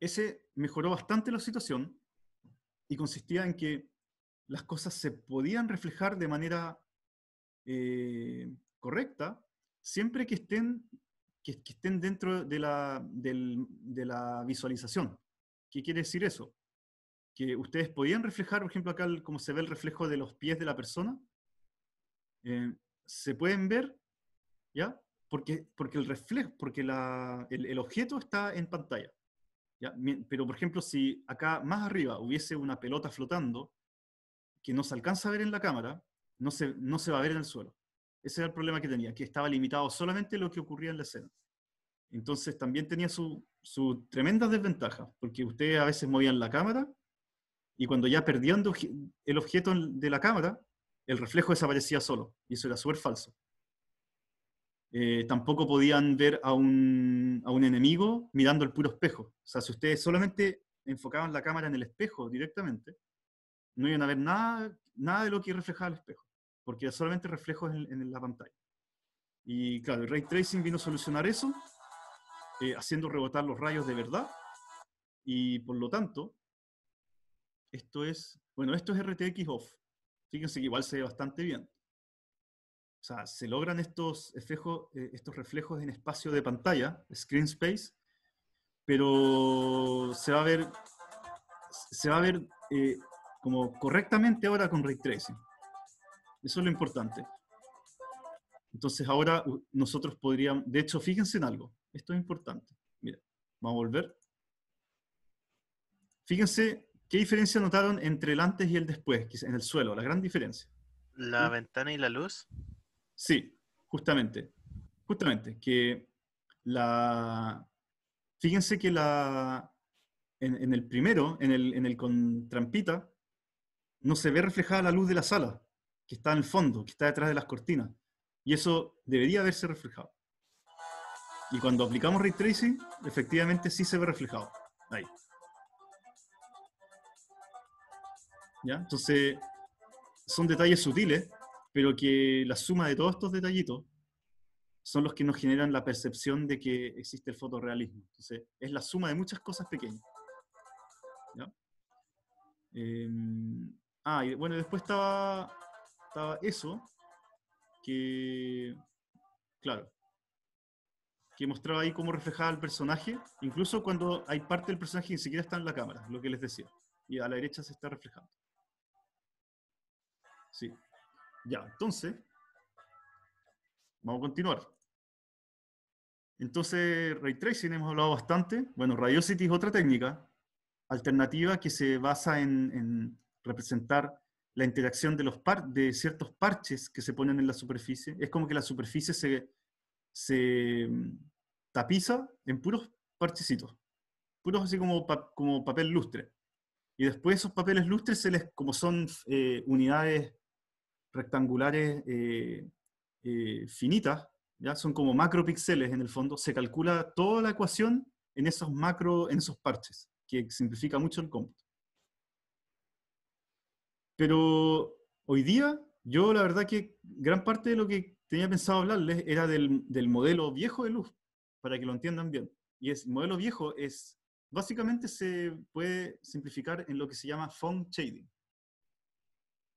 ese mejoró bastante la situación y consistía en que las cosas se podían reflejar de manera eh, correcta, siempre que estén, que, estén dentro de la, de la visualización. ¿Qué quiere decir eso? Que ustedes podían reflejar, por ejemplo, acá como se ve el reflejo de los pies de la persona, eh, se pueden ver, ¿ya? Porque, porque el reflejo, porque el, objeto está en pantalla. ¿ya? Pero, por ejemplo, si acá más arriba hubiese una pelota flotando que no se alcanza a ver en la cámara, no se, va a ver en el suelo. Ese era el problema que tenía, que estaba limitado solamente lo que ocurría en la escena. Entonces también tenía su, su tremenda desventaja, porque ustedes a veces movían la cámara y cuando ya perdían el objeto de la cámara, el reflejo desaparecía solo, y eso era súper falso. Eh, tampoco podían ver a un, a un, enemigo mirando el puro espejo. O sea, si ustedes solamente enfocaban la cámara en el espejo directamente, no iban a ver nada, de lo que reflejaba el espejo, porque era solamente reflejos en, la pantalla. Y claro, el ray tracing vino a solucionar eso, eh, haciendo rebotar los rayos de verdad, y por lo tanto, esto es, bueno, esto es RTX off. Fíjense que igual se ve bastante bien. O sea, se logran estos, eh, estos reflejos en espacio de pantalla, screen space, pero se va a ver, se va a ver eh, como correctamente ahora con ray tracing. Eso es lo importante. Entonces ahora nosotros podríamos, de hecho, fíjense en algo, esto es importante. Mira, vamos a volver. Fíjense qué diferencia notaron entre el antes y el después, en el suelo, la gran diferencia. ¿La ¿Mm? ventana y la luz? Sí, justamente. Justamente, que la... Fíjense que la... En, en el primero, en el, en el con trampita, no se ve reflejada la luz de la sala, que está en el fondo, que está detrás de las cortinas. Y eso debería haberse reflejado. Y cuando aplicamos ray tracing, efectivamente sí se ve reflejado. Ahí. ¿Ya? Entonces, son detalles sutiles, pero que la suma de todos estos detallitos son los que nos generan la percepción de que existe el fotorrealismo. Entonces, es la suma de muchas cosas pequeñas. ¿Ya? Em, Ah, bueno, después estaba, eso, que, claro, que mostraba ahí cómo reflejaba el personaje, incluso cuando hay parte del personaje que ni siquiera está en la cámara, lo que les decía. Y a la derecha se está reflejando. Sí. Ya, entonces, vamos a continuar. Entonces, Ray Tracing hemos hablado bastante. Bueno, Radiosity es otra técnica alternativa que se basa en representar la interacción de, los par de ciertos parches que se ponen en la superficie. Es como que la superficie se, mm, tapiza en puros parchecitos, puros así como, como papel lustre. Y después esos papeles lustres, se les, como son eh, unidades rectangulares eh, eh, finitas, ¿ya? son como macro macropíxeles en el fondo, se calcula toda la ecuación en esos macro, en esos parches, que simplifica mucho el cómputo. Pero hoy día, yo la verdad que gran parte de lo que tenía pensado hablarles era del, del modelo viejo de luz, para que lo entiendan bien. Y ese modelo viejo es, básicamente se puede simplificar en lo que se llama phone shading.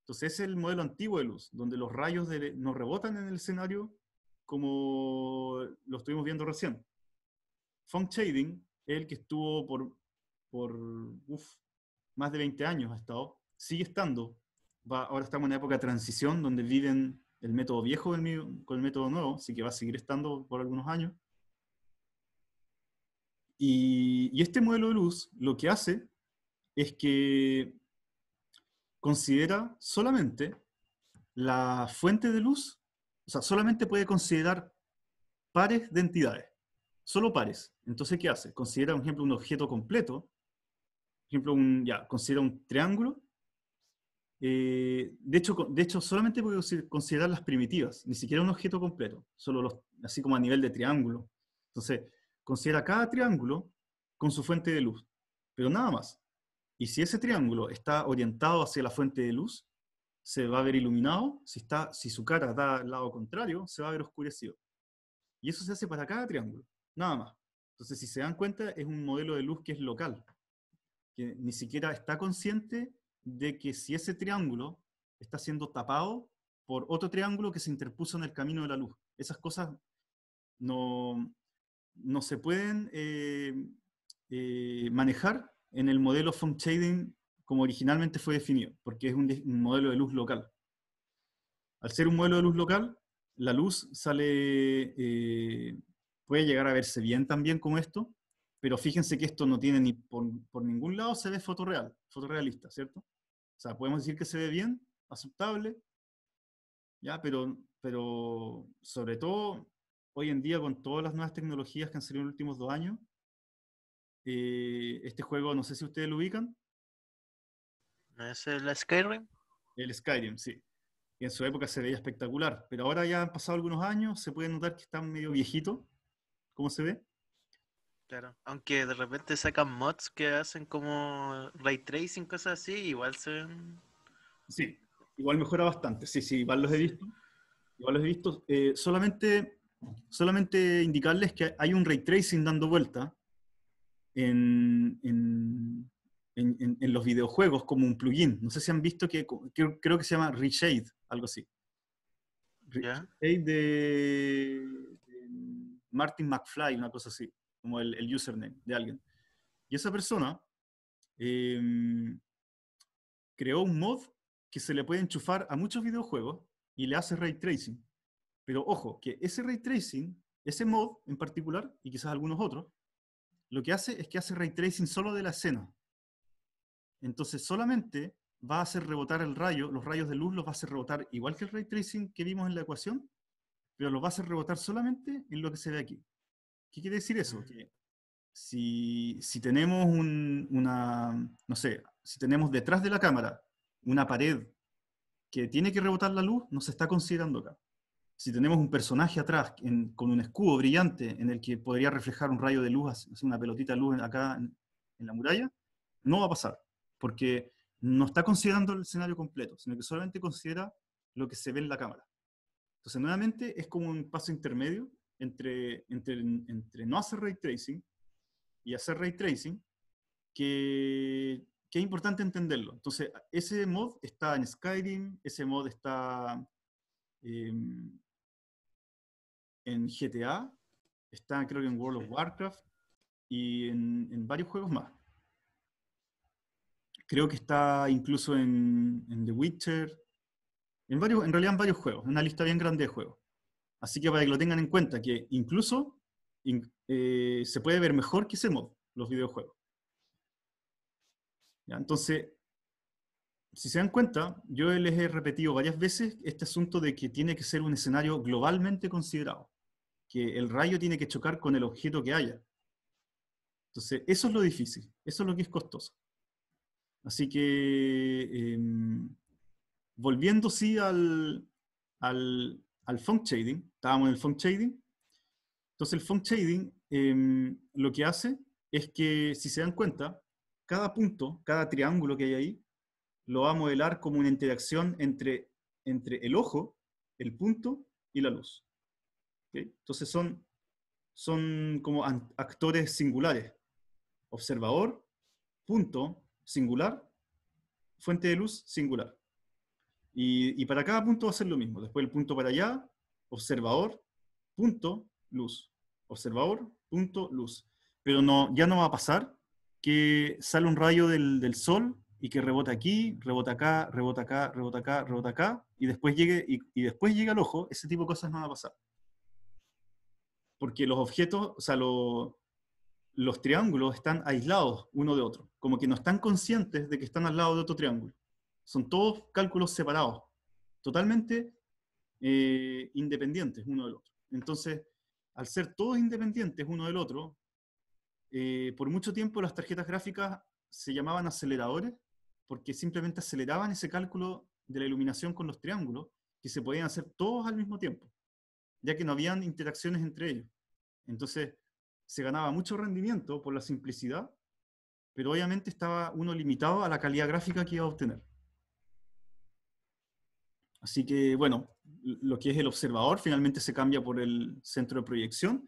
Entonces es el modelo antiguo de luz, donde los rayos nos rebotan en el escenario como lo estuvimos viendo recién. Phong shading es el que estuvo por, por más de 20 años ha estado, sigue estando. ahora estamos en una época de transición donde viven el método viejo con el método nuevo, así que va a seguir estando por algunos años. Y, este modelo de luz lo que hace es que considera solamente la fuente de luz, o sea, solamente puede considerar pares de entidades, solo pares. Entonces, ¿qué hace? Considera, por ejemplo, un objeto completo, por ejemplo, ya, considera un triángulo eh, de, hecho, de hecho, solamente puedo considerar las primitivas, ni siquiera un objeto completo, solo así como a nivel de triángulo. Entonces, considera cada triángulo con su fuente de luz, pero nada más. Y si ese triángulo está orientado hacia la fuente de luz, se va a ver iluminado. Si, está, si su cara está al lado contrario, se va a ver oscurecido. Y eso se hace para cada triángulo, nada más. Entonces, si se dan cuenta, es un modelo de luz que es local, que ni siquiera está consciente de que si ese triángulo está siendo tapado por otro triángulo que se interpuso en el camino de la luz. Esas cosas no, no se pueden eh, eh, manejar en el modelo font shading como originalmente fue definido, porque es un, modelo de luz local. Al ser un modelo de luz local, la luz sale, eh, puede llegar a verse bien también como esto, pero fíjense que esto no tiene ni por, por ningún lado se ve fotorreal, fotorrealista, ¿cierto? O sea, podemos decir que se ve bien, aceptable, ¿ya? Pero, pero sobre todo hoy en día con todas las nuevas tecnologías que han salido en los últimos dos años, eh, este juego, no sé si ustedes lo ubican. es el Skyrim? El Skyrim, sí. en su época se veía espectacular, pero ahora ya han pasado algunos años, se puede notar que está medio viejito, ¿cómo se ve? Claro, aunque de repente sacan mods que hacen como ray tracing, cosas así, igual se Sí, igual mejora bastante, sí, sí, igual los he visto. Igual los he visto. Eh, solamente, solamente indicarles que hay un ray tracing dando vuelta en, en, los videojuegos como un plugin. No sé si han visto que, creo que se llama Reshade, algo así. Reshade de Martin McFly, una cosa así como el, username de alguien. Y esa persona em, creó un mod que se le puede enchufar a muchos videojuegos y le hace ray tracing. Pero ojo, que ese ray tracing, ese mod en particular, y quizás algunos otros, lo que hace es que hace ray tracing solo de la escena. Entonces solamente va a hacer rebotar el rayo, los rayos de luz los va a hacer rebotar igual que el ray tracing que vimos en la ecuación, pero los va a hacer rebotar solamente en lo que se ve aquí. ¿Qué quiere decir eso? si, tenemos una, no sé, si tenemos detrás de la cámara una pared que tiene que rebotar la luz, no se está considerando acá. Si tenemos un personaje atrás con un escudo brillante en el que podría reflejar un rayo de luz, una pelotita de luz acá en, en la muralla, no va a pasar, porque no está considerando el escenario completo, sino que solamente considera lo que se ve en la cámara. Entonces, nuevamente, es como un paso intermedio entre, entre, no hacer ray tracing y hacer ray tracing que, es importante entenderlo. Entonces, ese mod está en Skyrim, ese mod está em, en GTA, está creo que en World of Warcraft y en, en varios juegos más. Creo que está incluso en, The Witcher, en, varios, en realidad en varios juegos, una lista bien grande de juegos. Así que para que lo tengan en cuenta, que incluso eh, se puede ver mejor que ese modo los videojuegos. Entonces, si se dan cuenta, yo les he repetido varias veces este asunto de que tiene que ser un escenario globalmente considerado, que el rayo tiene que chocar con el objeto que haya. Entonces, eso es lo difícil, eso es lo que es costoso. Así que, em, volviendo sí al, al, al shading, estábamos en el font shading. Entonces el font shading em, lo que hace es que, si se dan cuenta, cada punto, cada triángulo que hay ahí, lo va a modelar como una interacción entre, entre el ojo, el punto y la luz. Entonces son, son como actores singulares. Observador, punto, singular, fuente de luz, singular. Y, y, para cada punto va a ser lo mismo. Después el punto para allá, observador, observador, punto, luz punto, luz Pero no, ya no va a pasar que sale un rayo del, sol y que rebota aquí, rebota acá, rebota acá, rebota acá, rebota acá, y después llegue, y, después llega al ojo, ese tipo de cosas no va a pasar. Porque los objetos, o sea, los triángulos están aislados uno de otro, como que no están conscientes de que están al lado de otro triángulo. Son todos cálculos separados, totalmente eh, independientes uno del otro. Entonces, al ser todos independientes uno del otro, eh, por mucho tiempo las tarjetas gráficas se llamaban aceleradores porque simplemente aceleraban ese cálculo de la iluminación con los triángulos que se podían hacer todos al mismo tiempo, ya que no habían interacciones entre ellos. Entonces, se ganaba mucho rendimiento por la simplicidad, pero obviamente estaba uno limitado a la calidad gráfica que iba a obtener. Así que, bueno, lo que es el observador, finalmente se cambia por el centro de proyección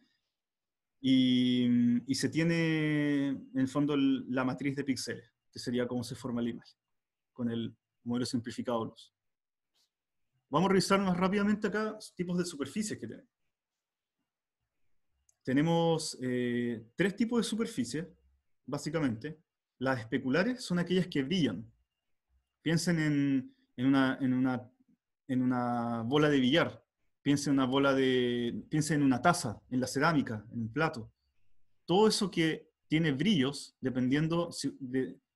y, se tiene en el fondo la matriz de píxeles, que sería cómo se forma la imagen, con el modelo simplificado luz. Vamos a revisar más rápidamente acá tipos de superficies que tenemos. Tenemos eh, tres tipos de superficies, básicamente. Las especulares son aquellas que brillan. Piensen en una en una bola de billar, piense en una bola de, piensa en una taza, en la cerámica, en un plato. Todo eso que tiene brillos, dependiendo,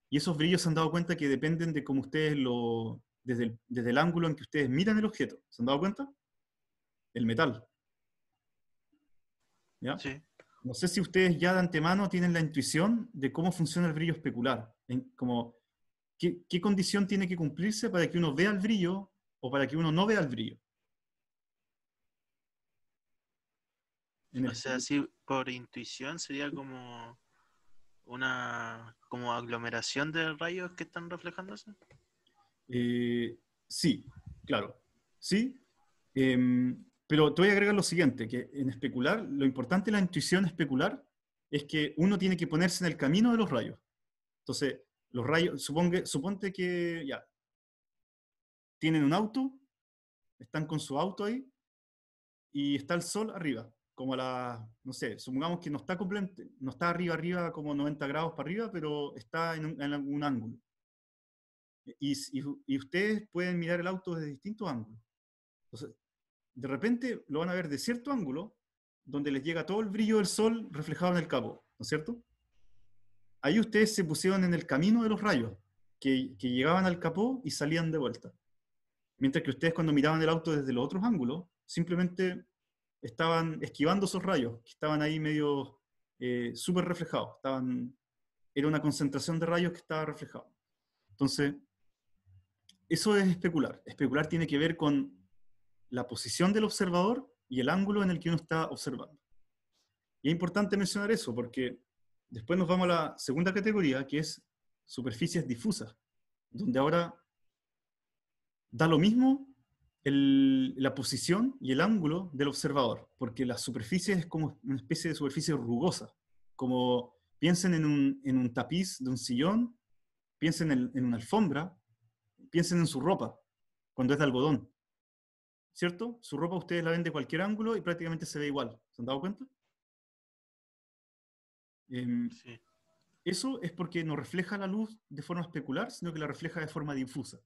y esos brillos se han dado cuenta que dependen de cómo ustedes lo, desde el, desde el ángulo en que ustedes miran el objeto. ¿Se han dado cuenta? El metal. ¿Ya? Sí. No sé si ustedes ya de antemano tienen la intuición de cómo funciona el brillo especular, en, como qué, condición tiene que cumplirse para que uno vea el brillo o para que uno no vea el brillo. o sea, si por intuición sería como una como aglomeración de rayos que están reflejándose. Eh, sí, claro, sí. Em, pero te voy a agregar lo siguiente, que en especular, lo importante de la intuición especular es que uno tiene que ponerse en el camino de los rayos. Entonces, los rayos, suponte, suponte que, ya, tienen un auto, están con su auto ahí y está el sol arriba, como la, no sé, supongamos que no está no está arriba, arriba, como 90 grados para arriba, pero está en un, ángulo. Y, ustedes pueden mirar el auto desde distintos ángulos. Entonces, de repente lo van a ver de cierto ángulo, donde les llega todo el brillo del sol reflejado en el capó, ¿no es cierto? Ahí ustedes se pusieron en el camino de los rayos, que, que llegaban al capó y salían de vuelta. Mientras que ustedes cuando miraban el auto desde los otros ángulos, simplemente estaban esquivando esos rayos, que estaban ahí medio eh, súper reflejados. Estaban, era una concentración de rayos que estaba reflejado. Entonces, eso es especular. Especular tiene que ver con la posición del observador y el ángulo en el que uno está observando. Y es importante mencionar eso porque después nos vamos a la segunda categoría, que es superficies difusas, donde ahora da lo mismo la posición y el ángulo del observador, porque la superficie es como una especie de superficie rugosa, como piensen en un, tapiz de un sillón, piensen en, una alfombra, piensen en su ropa, cuando es de algodón. ¿Cierto? Su ropa ustedes la ven de cualquier ángulo y prácticamente se ve igual. ¿Se han dado cuenta? Em, eso es porque no refleja la luz de forma especular, sino que la refleja de forma difusa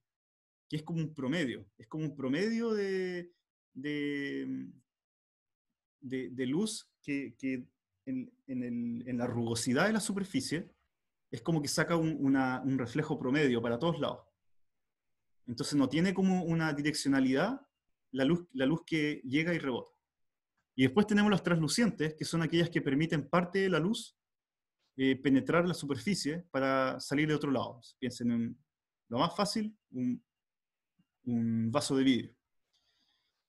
que es como un promedio, es como un promedio de, de, mm, luz que, en, en, la rugosidad de la superficie es como que saca un, un reflejo promedio para todos lados. Entonces no tiene como una direccionalidad la luz, la luz que llega y rebota. Y después tenemos los translucientes, que son aquellas que permiten parte de la luz eh, penetrar la superficie para salir de otro lado. Piensen en lo más fácil, un, un vaso de vidrio.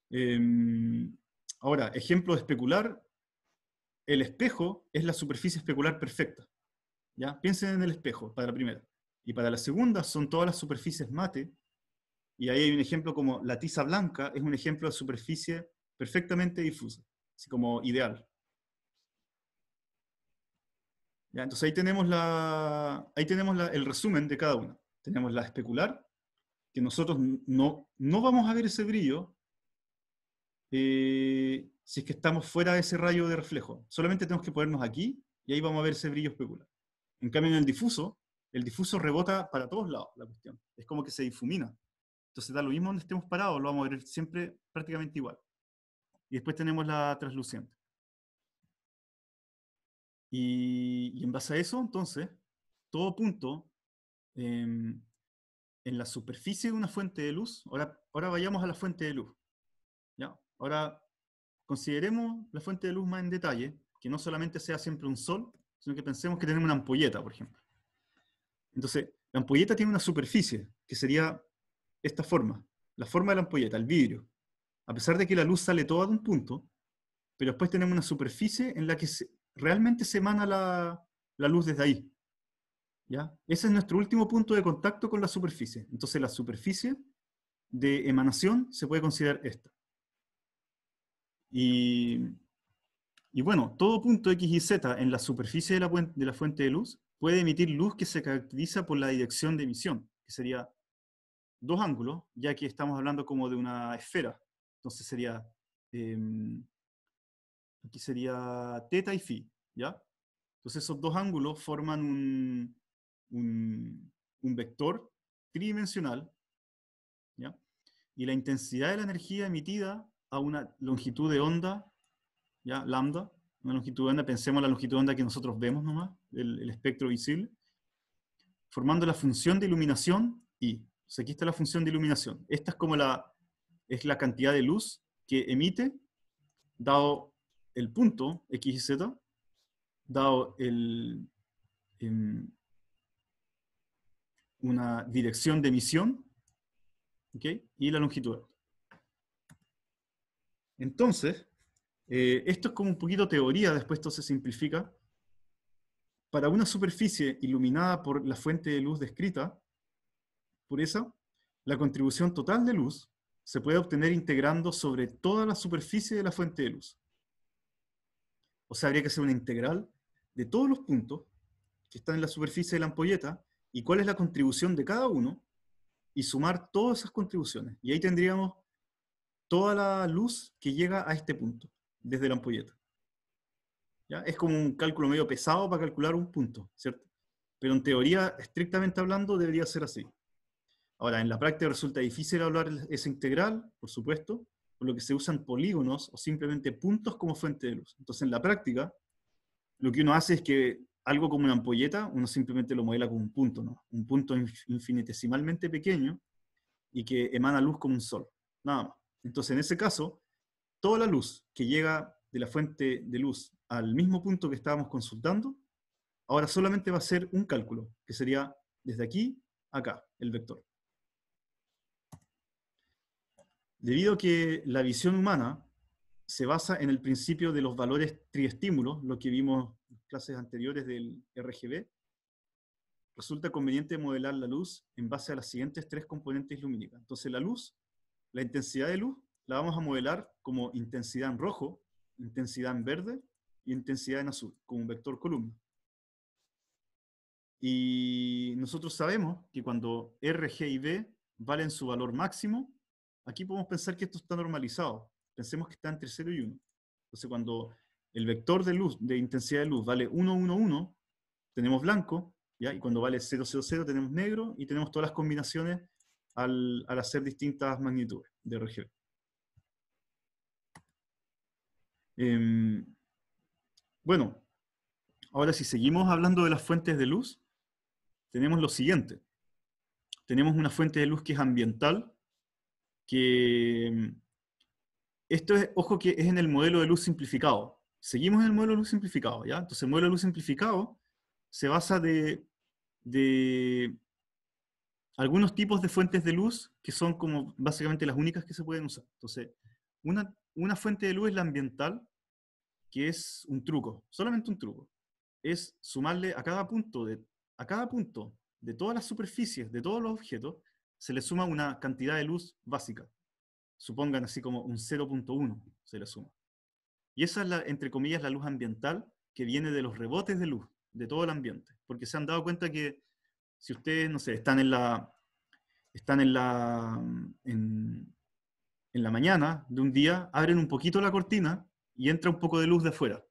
Em, ahora, ejemplo de especular, el espejo es la superficie especular perfecta. ¿ya? Piensen en el espejo para la primera. Y para la segunda son todas las superficies mate. Y ahí hay un ejemplo como la tiza blanca, es un ejemplo de superficie perfectamente difusa, así como ideal. Entonces ahí tenemos, la, ahí tenemos el resumen de cada una. Tenemos la especular, que nosotros no, no vamos a ver ese brillo eh, si es que estamos fuera de ese rayo de reflejo. Solamente tenemos que ponernos aquí y ahí vamos a ver ese brillo especular. En cambio, en el difuso, el difuso rebota para todos lados la cuestión. Es como que se difumina. Entonces da lo mismo donde estemos parados, lo vamos a ver siempre prácticamente igual. Y después tenemos la transluciente. Y, en base a eso, entonces, todo punto em, en la superficie de una fuente de luz, ahora, ahora vayamos a la fuente de luz. ¿ya? Ahora consideremos la fuente de luz más en detalle, que no solamente sea siempre un sol, sino que pensemos que tenemos una ampolleta, por ejemplo. Entonces, la ampolleta tiene una superficie, que sería esta forma, la forma de la ampolleta, el vidrio. A pesar de que la luz sale toda de un punto, pero después tenemos una superficie en la que realmente se emana la luz desde ahí. ¿ya? Ese es nuestro último punto de contacto con la superficie. Entonces la superficie de emanación se puede considerar esta. Y, bueno, todo punto X y Z en la superficie de la, de la fuente de luz puede emitir luz que se caracteriza por la dirección de emisión, que sería dos ángulos, ya que estamos hablando como de una esfera. Entonces sería, em, aquí sería teta y phi, ¿ya? Entonces esos dos ángulos forman un, un, vector tridimensional ¿ya? y la intensidad de la energía emitida a una longitud de onda, ¿ya? lambda, una longitud de onda, pensemos en la longitud de onda que nosotros vemos nomás, el, espectro visible, formando la función de iluminación y, O sea, aquí está la función de iluminación. Esta es como la, es la cantidad de luz que emite, dado el punto X y Z, dado el em, una dirección de emisión y la longitud. Entonces, eh, esto es como un poquito teoría, después esto se simplifica. Para una superficie iluminada por la fuente de luz descrita, por esa, la contribución total de luz se puede obtener integrando sobre toda la superficie de la fuente de luz. O sea, habría que hacer una integral de todos los puntos que están en la superficie de la ampolleta y cuál es la contribución de cada uno y sumar todas esas contribuciones. Y ahí tendríamos toda la luz que llega a este punto, desde la ampolleta. ¿Ya? Es como un cálculo medio pesado para calcular un punto, ¿cierto? Pero en teoría, estrictamente hablando, debería ser así. Ahora, en la práctica resulta difícil hablar esa integral, por supuesto, por lo que se usan polígonos o simplemente puntos como fuente de luz. Entonces, en la práctica, lo que uno hace es que algo como una ampolleta, uno simplemente lo modela como un punto, ¿no? Un punto infinitesimalmente pequeño y que emana luz como un sol, nada más. Entonces, en ese caso, toda la luz que llega de la fuente de luz al mismo punto que estábamos consultando, ahora solamente va a ser un cálculo, que sería desde aquí acá, el vector. Debido a que la visión humana se basa en el principio de los valores triestímulos, lo que vimos clases anteriores del RGB, resulta conveniente modelar la luz en base a las siguientes tres componentes lumínicas. Entonces la luz, la intensidad de luz, la vamos a modelar como intensidad en rojo, intensidad en verde y intensidad en azul, como un vector columna. Y nosotros sabemos que cuando R, G y B valen su valor máximo, aquí podemos pensar que esto está normalizado. Pensemos que está entre 0 y 1. Entonces cuando el vector de luz, de intensidad de luz, vale 1, 1, 1, tenemos blanco, y cuando vale 0, 0, 0 tenemos negro, y tenemos todas las combinaciones al, hacer distintas magnitudes de región em, bueno, ahora si seguimos hablando de las fuentes de luz, tenemos lo siguiente. Tenemos una fuente de luz que es ambiental, que em, esto es, ojo que es en el modelo de luz simplificado, Seguimos en el modelo de luz simplificado, ¿ya? Entonces el modelo de luz simplificado se basa de, algunos tipos de fuentes de luz que son como básicamente las únicas que se pueden usar. Entonces, una, una fuente de luz es la ambiental, que es un truco, solamente un truco. Es sumarle a cada punto de, a cada punto de todas las superficies, de todos los objetos, se le suma una cantidad de luz básica. Supongan así como un 0.1 se le suma. Y esa es, entre comillas, la luz ambiental que viene de los rebotes de luz, de todo el ambiente. Porque se han dado cuenta que si ustedes, no sé, están en la, están en la, en, la mañana de un día, abren un poquito la cortina y entra un poco de luz de afuera.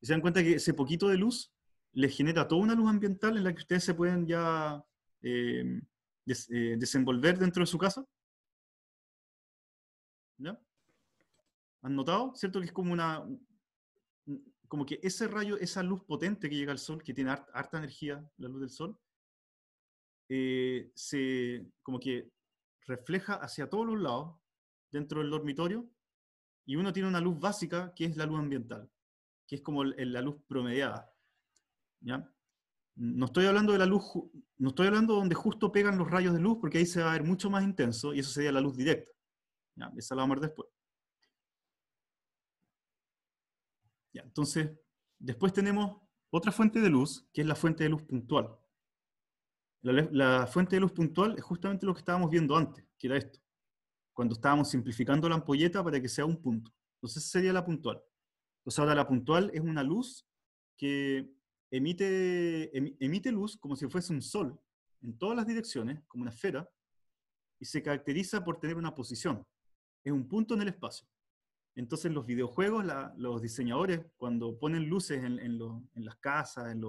Y se dan cuenta que ese poquito de luz les genera toda una luz ambiental en la que ustedes se pueden ya eh, eh, desenvolver dentro de su casa. ¿No? ¿Han notado? ¿Cierto que es como una... Como que ese rayo, esa luz potente que llega al sol, que tiene harta, energía, la luz del sol, eh, se como que refleja hacia todos los lados dentro del dormitorio y uno tiene una luz básica que es la luz ambiental, que es como la luz promediada. ¿ya? No estoy hablando de la luz, no estoy hablando donde justo pegan los rayos de luz, porque ahí se va a ver mucho más intenso y eso sería la luz directa. ¿ya? Esa la vamos a ver después. entonces, después tenemos otra fuente de luz, que es la fuente de luz puntual. La, fuente de luz puntual es justamente lo que estábamos viendo antes, que era esto. Cuando estábamos simplificando la ampolleta para que sea un punto. Entonces sería la puntual. Entonces ahora la puntual es una luz que emite, em, emite luz como si fuese un sol en todas las direcciones, como una esfera, y se caracteriza por tener una posición. Es un punto en el espacio. Entonces los videojuegos, los diseñadores, cuando ponen luces en, las casas, en,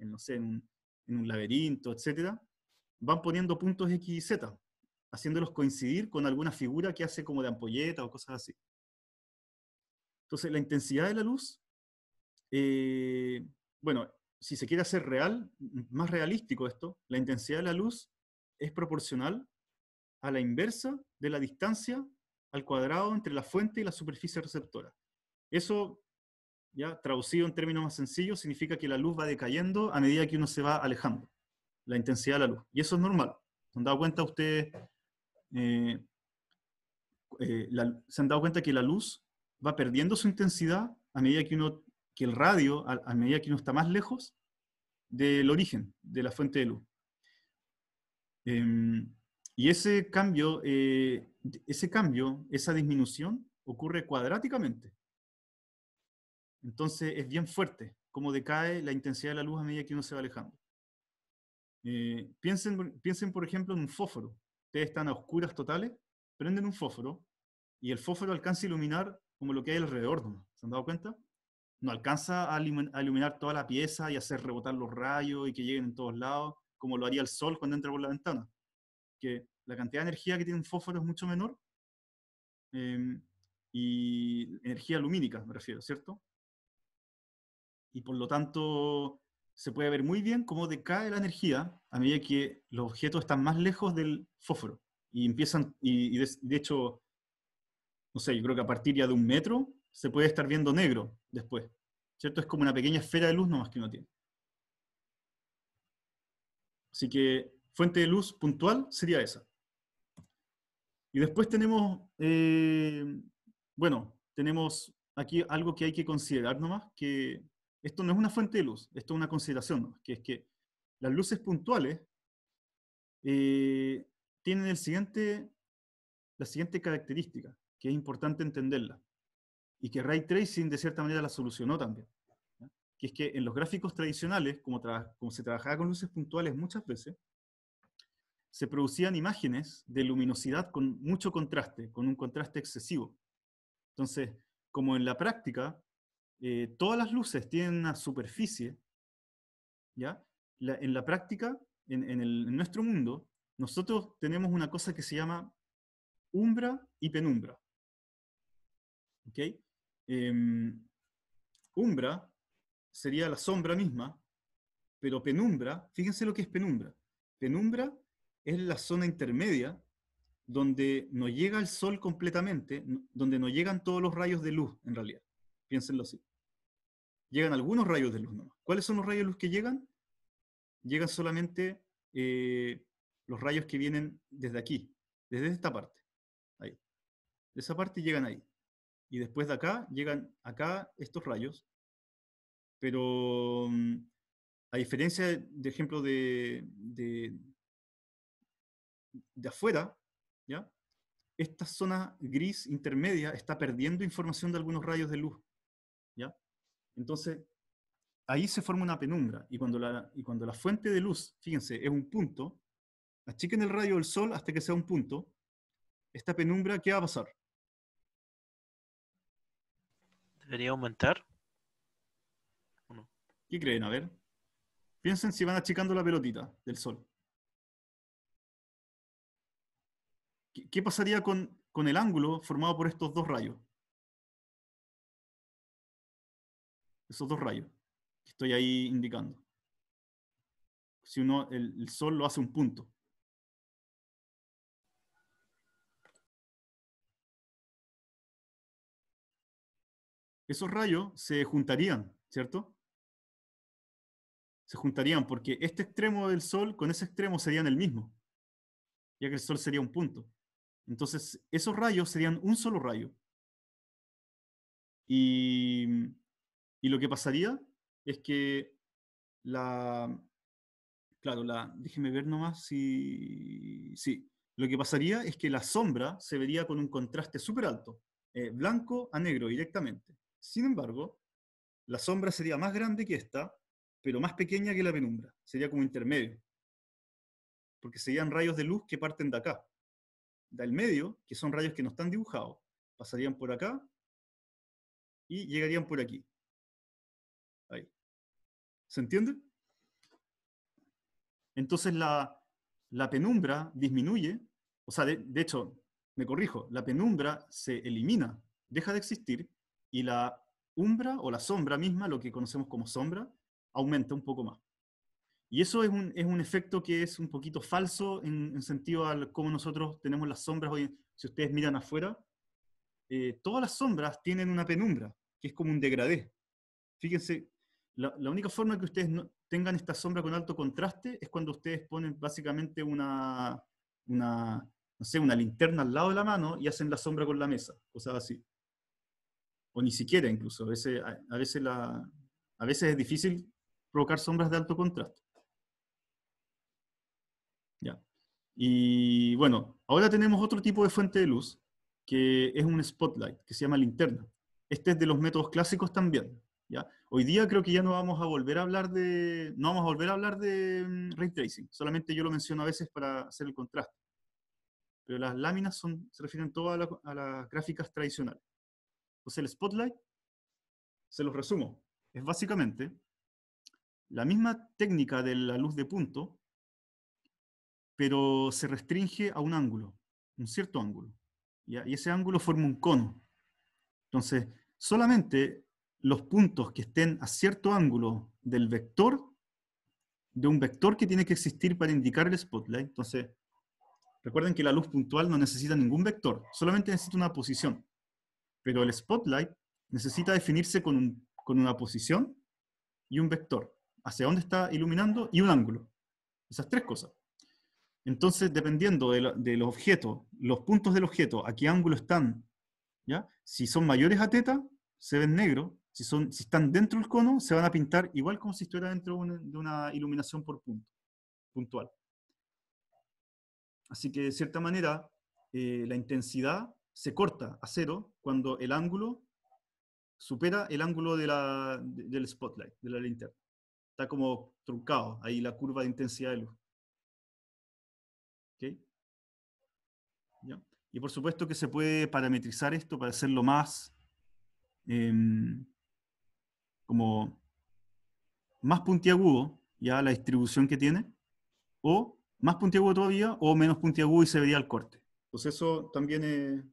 un, laberinto, etc., van poniendo puntos X y Z, haciéndolos coincidir con alguna figura que hace como de ampolleta o cosas así. Entonces la intensidad de la luz, eh, bueno, si se quiere hacer real, más realístico esto, la intensidad de la luz es proporcional a la inversa de la distancia al cuadrado entre la fuente y la superficie receptora. Eso, ya traducido en términos más sencillos, significa que la luz va decayendo a medida que uno se va alejando, la intensidad de la luz. Y eso es normal. ¿Se han dado cuenta ustedes? Eh, eh, ¿Se han dado cuenta que la luz va perdiendo su intensidad a medida que uno, que el radio, a, medida que uno está más lejos del origen de la fuente de luz? Em, y ese cambio eh, ese cambio, esa disminución, ocurre cuadráticamente. Entonces es bien fuerte cómo decae la intensidad de la luz a medida que uno se va alejando. Eh, piensen, piensen, por ejemplo, en un fósforo. Ustedes están a oscuras totales, prenden un fósforo y el fósforo alcanza a iluminar como lo que hay alrededor. ¿no? ¿Se han dado cuenta? No alcanza a iluminar toda la pieza y hacer rebotar los rayos y que lleguen en todos lados, como lo haría el sol cuando entra por la ventana. Que la cantidad de energía que tiene un fósforo es mucho menor. Em, y energía lumínica, me refiero, ¿cierto? Y por lo tanto, se puede ver muy bien cómo decae la energía a medida que los objetos están más lejos del fósforo. Y empiezan, y, de, de, hecho, no sé, yo creo que a partir ya de un metro se puede estar viendo negro después. ¿Cierto? Es como una pequeña esfera de luz nomás que uno tiene. Así que fuente de luz puntual sería esa. Y después tenemos, eh, bueno, tenemos aquí algo que hay que considerar nomás, que esto no es una fuente de luz, esto es una consideración que es que las luces puntuales eh, tienen el siguiente, la siguiente característica, que es importante entenderla, y que Ray Tracing de cierta manera la solucionó también, que es que en los gráficos tradicionales, como, como se trabajaba con luces puntuales muchas veces, se producían imágenes de luminosidad con mucho contraste, con un contraste excesivo. Entonces, como en la práctica, eh, todas las luces tienen una superficie, ¿ya? en la práctica, en, nuestro mundo, nosotros tenemos una cosa que se llama umbra y penumbra. Em, umbra sería la sombra misma, pero penumbra, fíjense lo que es penumbra. Penumbra es la zona intermedia donde no llega el sol completamente, donde no llegan todos los rayos de luz, en realidad. Piénsenlo así. Llegan algunos rayos de luz nomás. ¿Cuáles son los rayos de luz que llegan? Llegan solamente eh, los rayos que vienen desde aquí, desde esta parte. Ahí. De esa parte llegan ahí. Y después de acá, llegan acá estos rayos. Pero mm, a diferencia, de ejemplo, de de afuera, ¿ya? esta zona gris intermedia está perdiendo información de algunos rayos de luz. ¿ya? Entonces, ahí se forma una penumbra. Y cuando, la, y cuando la fuente de luz, fíjense, es un punto, achiquen el rayo del sol hasta que sea un punto, esta penumbra, ¿qué va a pasar? ¿Debería aumentar? ¿O ¿Qué creen? A ver. Piensen si van achicando la pelotita del sol. ¿Qué, pasaría con, el ángulo formado por estos dos rayos? Esos dos rayos que estoy ahí indicando. Si uno, el, el sol lo hace un punto. esos rayos se juntarían, ¿cierto? Se juntarían porque este extremo del Sol con ese extremo serían el mismo, ya que el Sol sería un punto. Entonces, esos rayos serían un solo rayo. Y, lo que pasaría es que la... Claro, déjeme ver nomás si... Sí, lo que pasaría es que la sombra se vería con un contraste súper alto, eh, blanco a negro directamente. Sin embargo, la sombra sería más grande que esta, pero más pequeña que la penumbra. Sería como intermedio. Porque serían rayos de luz que parten de acá del medio, que son rayos que no están dibujados, pasarían por acá y llegarían por aquí. Ahí. ¿Se entiende? Entonces la, la penumbra disminuye, o sea, de hecho, me corrijo, la penumbra se elimina, deja de existir, y la umbra o la sombra misma, lo que conocemos como sombra, aumenta un poco más. Y eso es un, es un, efecto que es un poquito falso en, sentido a cómo nosotros tenemos las sombras hoy. Si ustedes miran afuera, eh, todas las sombras tienen una penumbra, que es como un degradé. Fíjense, la, la única forma que ustedes tengan esta sombra con alto contraste es cuando ustedes ponen básicamente una, una, no sé, una linterna al lado de la mano y hacen la sombra con la mesa, o sea, así. O ni siquiera incluso, a veces, a veces, la, a veces es difícil provocar sombras de alto contraste. Y bueno, ahora tenemos otro tipo de fuente de luz, que es un spotlight, que se llama linterna. Este es de los métodos clásicos también. ¿ya? Hoy día creo que ya no vamos a volver a hablar de, no vamos a volver a hablar de mm, ray tracing, solamente yo lo menciono a veces para hacer el contraste. Pero las láminas son, se refieren todas a las gráficas tradicionales. Entonces el spotlight, se los resumo, es básicamente la misma técnica de la luz de punto, pero se restringe a un ángulo, un cierto ángulo. Y ese ángulo forma un cono. Entonces, solamente los puntos que estén a cierto ángulo del vector, de un vector que tiene que existir para indicar el spotlight. Entonces, recuerden que la luz puntual no necesita ningún vector, solamente necesita una posición. Pero el spotlight necesita definirse con, con una posición y un vector. Hacia dónde está iluminando y un ángulo. Esas tres cosas. Entonces, dependiendo de, los objetos, los puntos del objeto, a qué ángulo están, ¿ya? si son mayores a teta, se ven negro. si, son, si están dentro del cono, se van a pintar igual como si estuviera dentro de una iluminación por punto, puntual. Así que, de cierta manera, eh, la intensidad se corta a cero cuando el ángulo supera el ángulo de del spotlight, de la linterna. Está como truncado ahí la curva de intensidad de luz. Y por supuesto que se puede parametrizar esto para hacerlo más em, como más puntiagudo, ya la distribución que tiene, o más puntiagudo todavía, o menos puntiagudo y se vería el corte. Pues eso también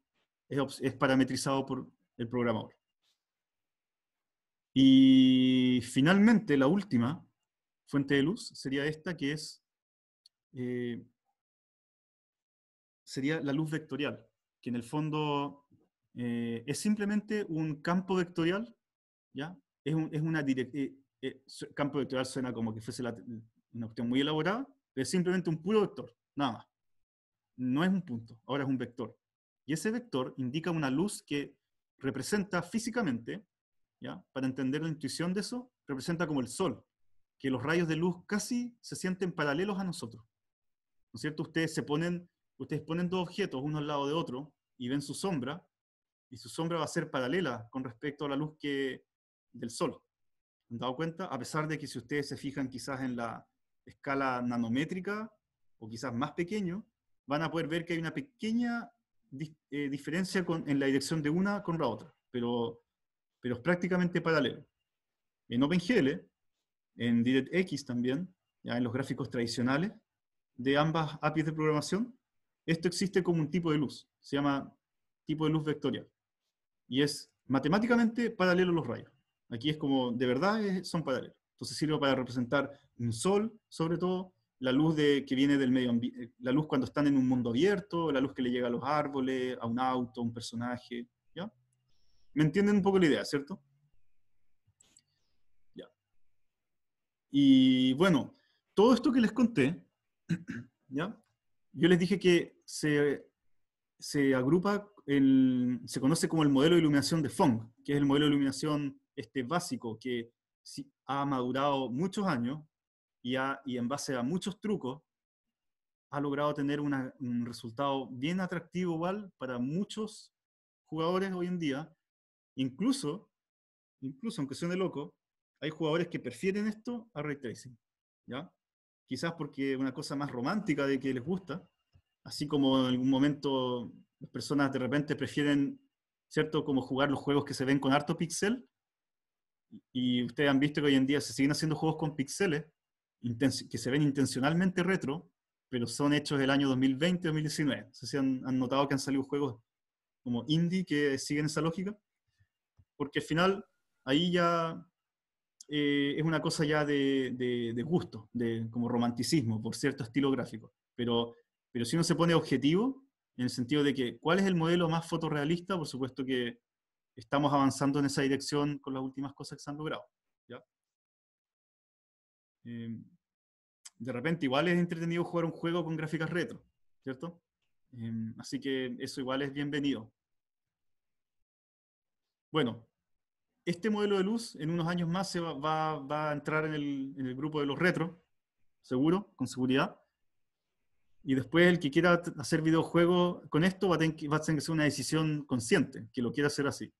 es, es, parametrizado por el programador. Y finalmente, la última fuente de luz sería esta, que es eh, sería la luz vectorial, que en el fondo eh, es simplemente un campo vectorial, ¿ya? Es, es una eh, eh campo vectorial suena como que fuese una opción muy elaborada, pero es simplemente un puro vector, nada No es un punto, ahora es un vector. Y ese vector indica una luz que representa físicamente, ¿ya? Para entender la intuición de eso, representa como el sol, que los rayos de luz casi se sienten paralelos a nosotros. ¿No es cierto? Ustedes se ponen ustedes ponen dos objetos uno al lado de otro y ven su sombra, y su sombra va a ser paralela con respecto a la luz que, del sol. ¿Han dado cuenta? A pesar de que si ustedes se fijan quizás en la escala nanométrica o quizás más pequeño, van a poder ver que hay una pequeña eh, diferencia en la dirección de una con la otra, pero, pero es prácticamente paralelo. En OpenGL, en DirectX también, ya en los gráficos tradicionales de ambas APIs de programación, esto existe como un tipo de luz, se llama tipo de luz vectorial, y es matemáticamente paralelo a los rayos. Aquí es como, de verdad, son paralelos. Entonces sirve para representar un sol, sobre todo, la luz de, que viene del medio ambiente, eh, la luz cuando están en un mundo abierto, la luz que le llega a los árboles, a un auto, a un personaje, ¿ya? ¿Me entienden un poco la idea, cierto? Ya. Y bueno, todo esto que les conté, ¿ya? Yo les dije que se, agrupa, se conoce como el modelo de iluminación de Fong, que es el modelo de iluminación este, básico que ha madurado muchos años y, en base a muchos trucos ha logrado tener un resultado bien atractivo para muchos jugadores hoy en día. Incluso, incluso aunque suene loco, hay jugadores que prefieren esto a ray tracing. ¿ya? quizás porque es una cosa más romántica de que les gusta, así como en algún momento las personas de repente prefieren, ¿cierto?, como jugar los juegos que se ven con harto pixel. Y ustedes han visto que hoy en día se siguen haciendo juegos con pixeles, que se ven intencionalmente retro, pero son hechos del año 2020-2019. No sé si han, han, notado que han salido juegos como indie que siguen esa lógica, porque al final ahí ya eh, es una cosa ya de, gusto, de, como romanticismo, por cierto estilo gráfico. Pero, pero si uno se pone objetivo, en el sentido de que, ¿cuál es el modelo más fotorrealista? Por supuesto que estamos avanzando en esa dirección con las últimas cosas que se han logrado. Em, de repente, igual es entretenido jugar un juego con gráficas retro, ¿cierto? Em, así que eso igual es bienvenido. Bueno, este modelo de luz en unos años más se va, a entrar en el, grupo de los retro, seguro, con seguridad. Y después el que quiera hacer videojuegos con esto va a, tener que, va a una decisión consciente, que lo quiera hacer así.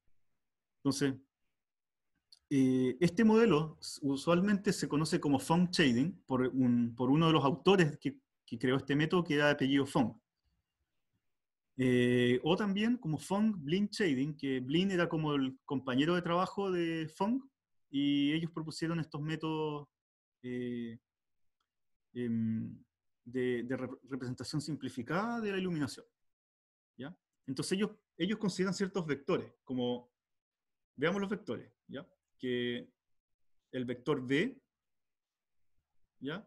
Entonces, eh, este modelo usualmente se conoce como Funk Shading por, uno de los autores que, creó este método, que era de apellido Funk. Eh, o también como Fong blind Shading, que blind era como el compañero de trabajo de Fong y ellos propusieron estos métodos eh, em, de, representación simplificada de la iluminación. ¿ya? Entonces ellos, ellos consideran ciertos vectores, como veamos los vectores, ¿ya? que el vector B ¿ya?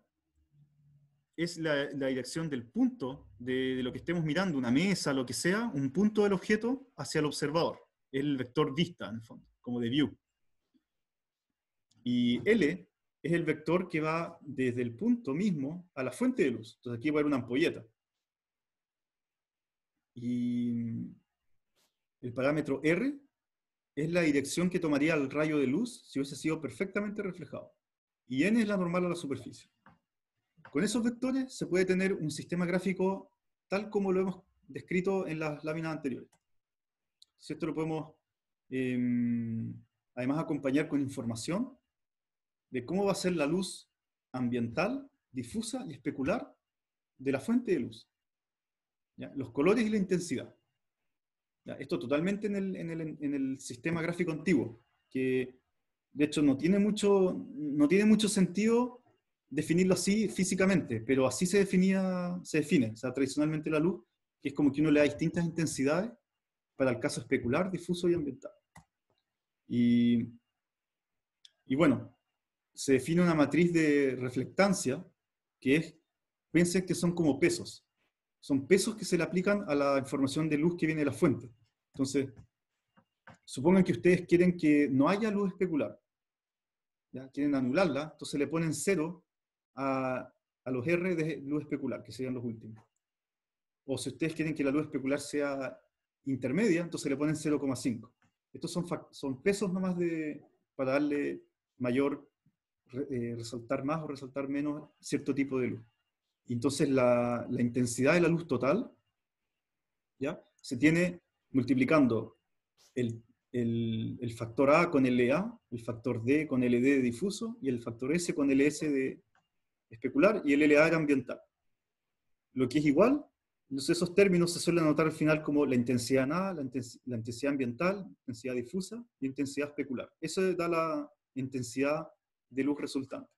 es la, dirección del punto de, de, lo que estemos mirando, una mesa, lo que sea, un punto del objeto hacia el observador. Es el vector vista, en el fondo, como de view. Y L es el vector que va desde el punto mismo a la fuente de luz. Entonces aquí va a haber una ampolleta. Y el parámetro R es la dirección que tomaría el rayo de luz si hubiese sido perfectamente reflejado. Y N es la normal a la superficie. Con esos vectores se puede tener un sistema gráfico tal como lo hemos descrito en las láminas anteriores. Si esto lo podemos em, además acompañar con información de cómo va a ser la luz ambiental, difusa y especular de la fuente de luz. Los colores y la intensidad. Esto totalmente en el, sistema gráfico antiguo, que de hecho no tiene mucho, no tiene mucho sentido definirlo así físicamente, pero así se definía, se define, o sea, tradicionalmente la luz, que es como que uno le da distintas intensidades para el caso especular, difuso y ambiental. Y, bueno, se define una matriz de reflectancia, que es, piensen que son como pesos, son pesos que se le aplican a la información de luz que viene de la fuente. Entonces, supongan que ustedes quieren que no haya luz especular, quieren anularla, entonces le ponen cero a, los R de luz especular, que serían los últimos. O si ustedes quieren que la luz especular sea intermedia, entonces le ponen 0,5. Estos son, son pesos nomás de, para darle mayor, eh, resaltar más o resaltar menos cierto tipo de luz. Entonces la, la, intensidad de la luz total ¿ya? se tiene multiplicando el, el, el factor A con el LA, el factor D con LD de difuso y el factor S con LS de especular y el LA era ambiental. Lo que es igual, esos términos se suelen anotar al final como la intensidad nada, la, intensidad, ambiental, intensidad difusa y intensidad especular. Eso da la intensidad de luz resultante.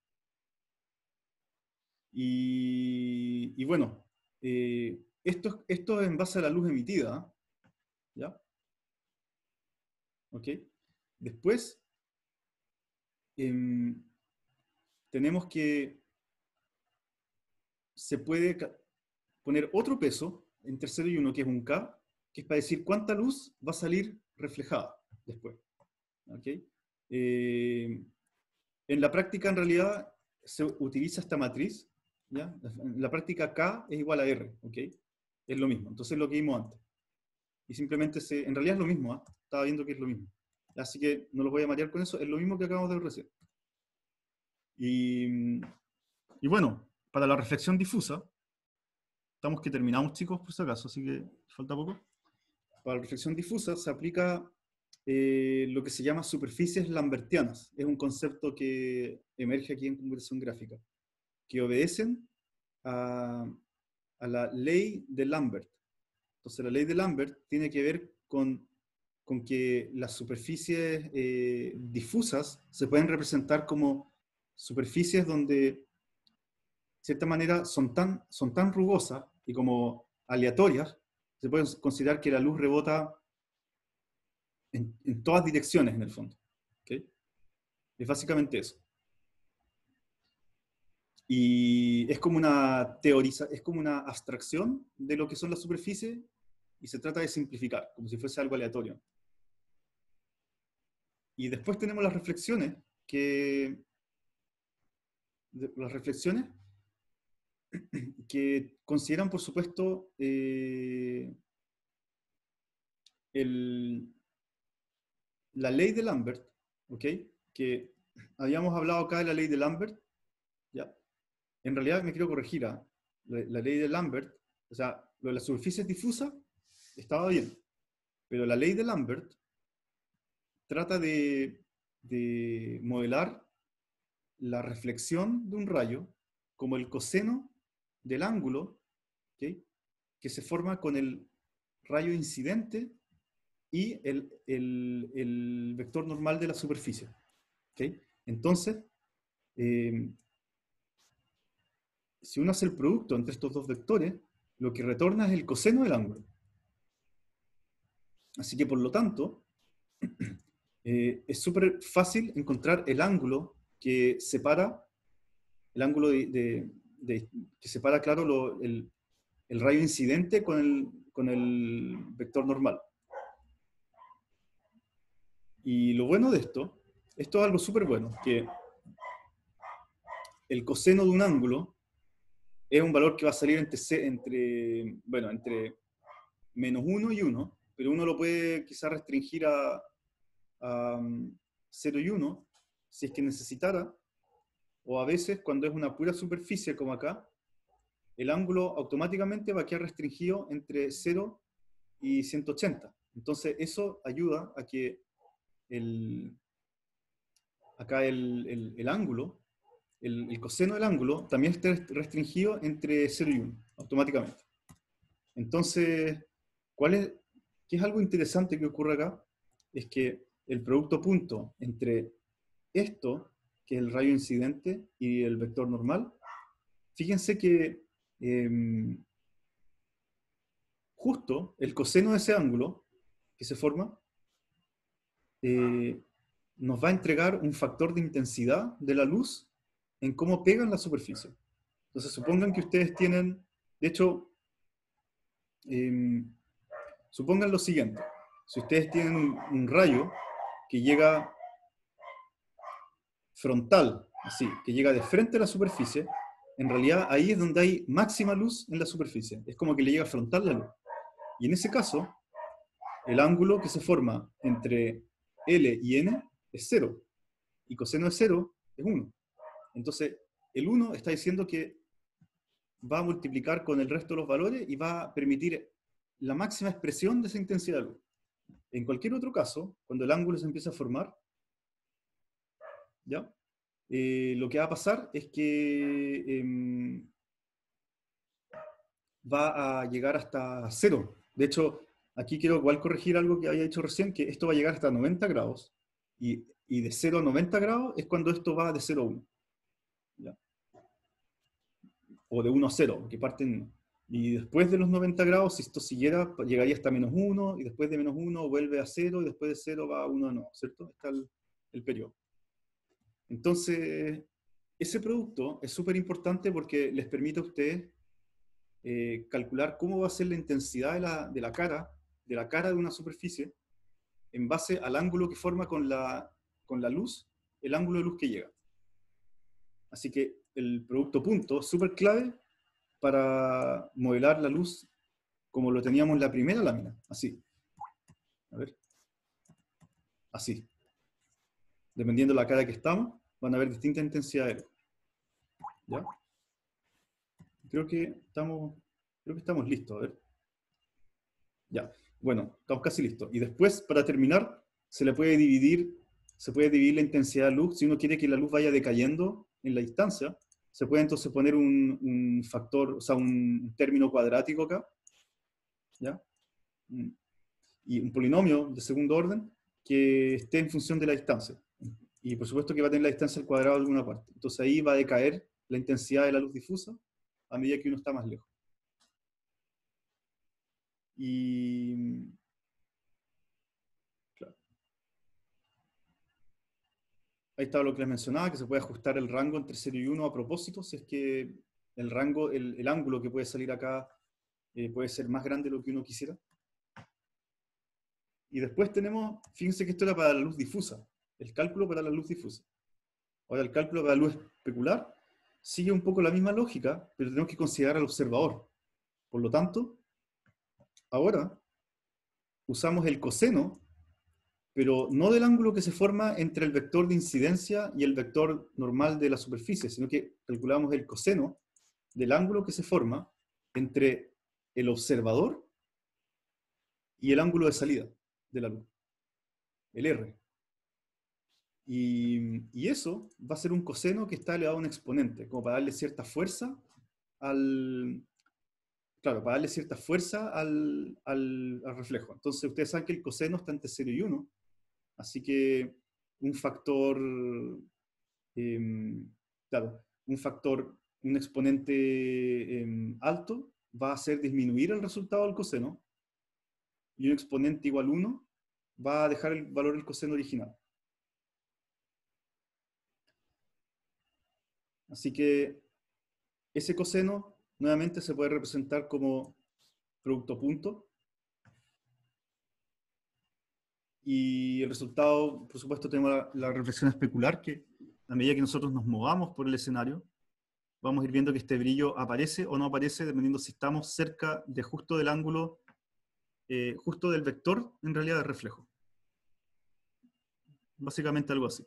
Y, bueno, eh, esto, esto es en base a la luz emitida. ¿Ya? ¿Ok? Después, em, tenemos que se puede poner otro peso en tercero y uno, que es un K, que es para decir cuánta luz va a salir reflejada después. ¿Okay? Eh, en la práctica, en realidad, se utiliza esta matriz. ¿ya? En la práctica K es igual a R. ¿okay? Es lo mismo. Entonces, lo que vimos antes. Y simplemente, se, en realidad es lo mismo. ¿ah? Estaba viendo que es lo mismo. Así que no los voy a marear con eso. Es lo mismo que acabamos de ver recién. Y, y bueno, para la reflexión difusa, estamos que terminamos chicos por si acaso, así que falta poco, para la reflexión difusa se aplica eh, lo que se llama superficies lambertianas. Es un concepto que emerge aquí en conversión gráfica, que obedecen a, la ley de Lambert. Entonces, la ley de Lambert tiene que ver con, con que las superficies eh, difusas se pueden representar como superficies donde cierta manera son tan, son tan rugosas y como aleatorias, se puede considerar que la luz rebota en, todas direcciones en el fondo. Es básicamente eso. Y es como una teoriza, es como una abstracción de lo que son las superficies y se trata de simplificar, como si fuese algo aleatorio. Y después tenemos las reflexiones, que las reflexiones que consideran, por supuesto, eh, la ley de Lambert, ¿ok? Que habíamos hablado acá de la ley de Lambert, ¿ya? En realidad me quiero corregir, ¿ah? la, ley de Lambert, o sea, lo de las superficies difusa estaba bien, pero la ley de Lambert trata de, de modelar la reflexión de un rayo como el coseno del ángulo que se forma con el rayo incidente y el, vector normal de la superficie. Entonces, em, si uno hace el producto entre estos dos vectores, lo que retorna es el coseno del ángulo. Así que, por lo tanto, eh, es súper fácil encontrar el ángulo que separa el ángulo de que separa claro el, rayo incidente con el, con el vector normal. Y lo bueno de esto, esto es algo súper bueno, que el coseno de un ángulo es un valor que va a salir entre, bueno, entre menos 1 y 1, pero uno lo puede quizás restringir a, a 0 mm, y 1, si es que necesitara, o a veces cuando es una pura superficie como acá, el ángulo automáticamente va a quedar restringido entre 0 y 180. Entonces eso ayuda a que el, acá el, ángulo, el, coseno del ángulo, también esté restringido entre 0 y 1, automáticamente. Entonces, ¿cuál es, ¿qué es algo interesante que ocurre acá? Es que el producto punto entre esto que es el rayo incidente y el vector normal, fíjense que em, justo el coseno de ese ángulo que se forma eh, nos va a entregar un factor de intensidad de la luz en cómo pega en la superficie. Entonces supongan que ustedes tienen, de hecho, em, supongan lo siguiente, si ustedes tienen un rayo que llega frontal, así, que llega de frente a la superficie, en realidad ahí es donde hay máxima luz en la superficie. Es como que le llega frontal la luz. Y en ese caso, el ángulo que se forma entre L y N es cero. Y coseno de cero es 1. Entonces, el 1 está diciendo que va a multiplicar con el resto de los valores y va a permitir la máxima expresión de esa intensidad de luz. En cualquier otro caso, cuando el ángulo se empieza a formar, ¿ya? Eh, lo que va a pasar es que em, va a llegar hasta cero. De hecho, aquí quiero igual corregir algo que había dicho recién, que esto va a llegar hasta 90 grados. Y, y de 0 a 90 grados es cuando esto va de 0 a 1. O de 1 a 0, que parten... Y después de los 90 grados, si esto siguiera, llegaría hasta menos 1, y después de menos 1 vuelve a 0, y después de 0 va a 1 a no, ¿cierto? Está el, el periodo. Entonces, ese producto es súper importante porque les permite a ustedes eh, calcular cómo va a ser la intensidad de la, cara, de la cara de una superficie, en base al ángulo que forma con la, con la luz, el ángulo de luz que llega. Así que el producto punto es súper clave para modelar la luz como lo teníamos en la primera lámina, así. A ver. Así dependiendo de la cara que estamos, van a haber distintas intensidades. ¿Ya? Creo que estamos, creo que estamos listos. Ya, bueno, estamos casi listos. Y después, para terminar, se le puede dividir, se puede dividir la intensidad de luz. Si uno quiere que la luz vaya decayendo en la distancia, se puede entonces poner un, un factor, o sea, un término cuadrático acá. ¿Ya? Mm. Y un polinomio de segundo orden que esté en función de la distancia y por supuesto que va a tener la distancia al cuadrado de alguna parte. Entonces ahí va a decaer la intensidad de la luz difusa a medida que uno está más lejos. Y Ahí estaba lo que les mencionaba, que se puede ajustar el rango entre 0 y 1 a propósito, si es que el rango, el, ángulo que puede salir acá eh, puede ser más grande de lo que uno quisiera. Y después tenemos, fíjense que esto era para la luz difusa, el cálculo para la luz difusa. Ahora, el cálculo para la luz especular sigue un poco la misma lógica, pero tenemos que considerar al observador. Por lo tanto, ahora usamos el coseno, pero no del ángulo que se forma entre el vector de incidencia y el vector normal de la superficie, sino que calculamos el coseno del ángulo que se forma entre el observador y el ángulo de salida de la luz, el R. Y, eso va a ser un coseno que está elevado a un exponente, como para darle cierta fuerza al... Claro, darle cierta fuerza al, reflejo. Entonces, ustedes saben que el coseno está entre 0 y 1, así que un factor, em, claro, un factor, un exponente em, alto va a hacer disminuir el resultado del coseno, y un exponente igual a 1 va a dejar el valor del coseno original. Así que ese coseno nuevamente se puede representar como producto punto. Y el resultado, por supuesto, tenemos la, reflexión especular, que a medida que nosotros nos movamos por el escenario, vamos a ir viendo que este brillo aparece o no aparece, dependiendo si estamos cerca de justo del ángulo, eh, justo del vector, en realidad, de reflejo. Básicamente algo así.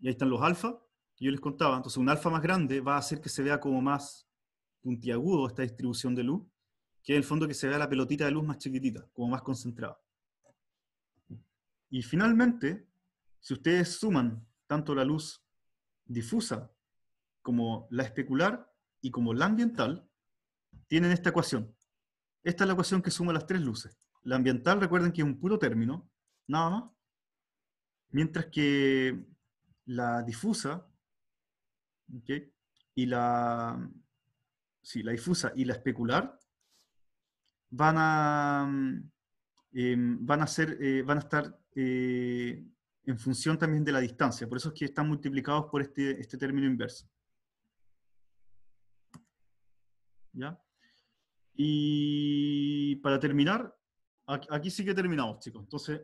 Y ahí están los alfa, yo les contaba. Entonces, un alfa más grande va a hacer que se vea como más puntiagudo esta distribución de luz, que en el fondo que se vea la pelotita de luz más chiquitita, como más concentrada. Y finalmente, si ustedes suman tanto la luz difusa como la especular y como la ambiental, tienen esta ecuación. Esta es la ecuación que suma las tres luces. La ambiental, recuerden que es un puro término, nada más. Mientras que la difusa y la, la difusa y la especular van a, mm, em, van a, ser, eh, van a estar eh, en función también de la distancia. Por eso es que están multiplicados por este, este término inverso. Y para terminar, aquí sí que terminamos, chicos. Entonces,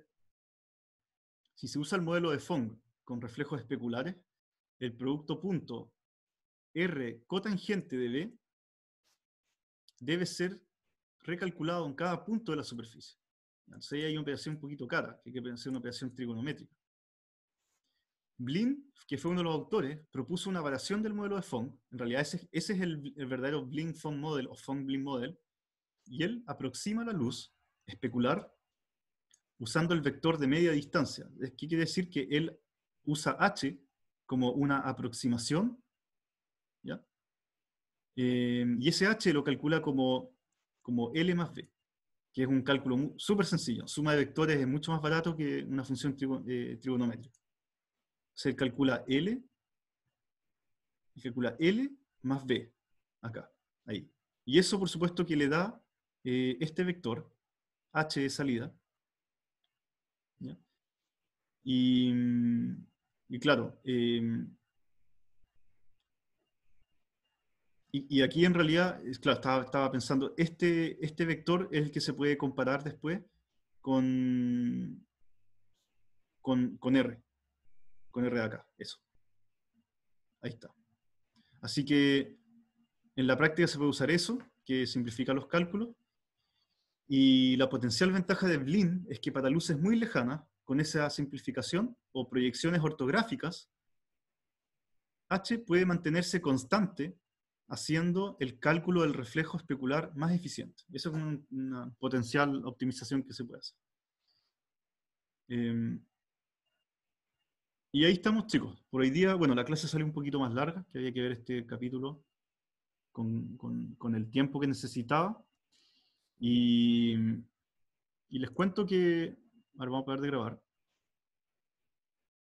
si se usa el modelo de Fong con reflejos especulares, el producto punto R cotangente de B debe ser recalculado en cada punto de la superficie. Entonces ahí hay una operación un poquito cara, que hay que pensar una operación trigonométrica. Blin, que fue uno de los autores, propuso una variación del modelo de Fong. En realidad ese, es el, el verdadero Blin-Fong model o Fong-Blin model. Y él aproxima la luz especular usando el vector de media distancia. ¿Qué quiere decir? Que él usa H como una aproximación. ¿ya? Em, y ese H lo calcula como, como L más B, que es un cálculo súper sencillo. Suma de vectores es mucho más barato que una función eh, trigonométrica. Se calcula L, y calcula L más B, acá, ahí. Y eso, por supuesto, que le da eh, este vector, H de salida. ¿ya? Y, mm, y claro, em, y, aquí en realidad, claro, estaba, pensando, este, este vector es el que se puede comparar después con, con, con R, con R de acá, eso. Ahí está. Así que en la práctica se puede usar eso, que simplifica los cálculos. Y la potencial ventaja de Blin es que para luces muy lejanas, con esa simplificación o proyecciones ortográficas, H puede mantenerse constante haciendo el cálculo del reflejo especular más eficiente. Eso es una, potencial optimización que se puede hacer. Em, y ahí estamos, chicos. Por hoy día, bueno, la clase salió un poquito más larga, que había que ver este capítulo con, el tiempo que necesitaba. y les cuento que Ahora vamos a poder de grabar.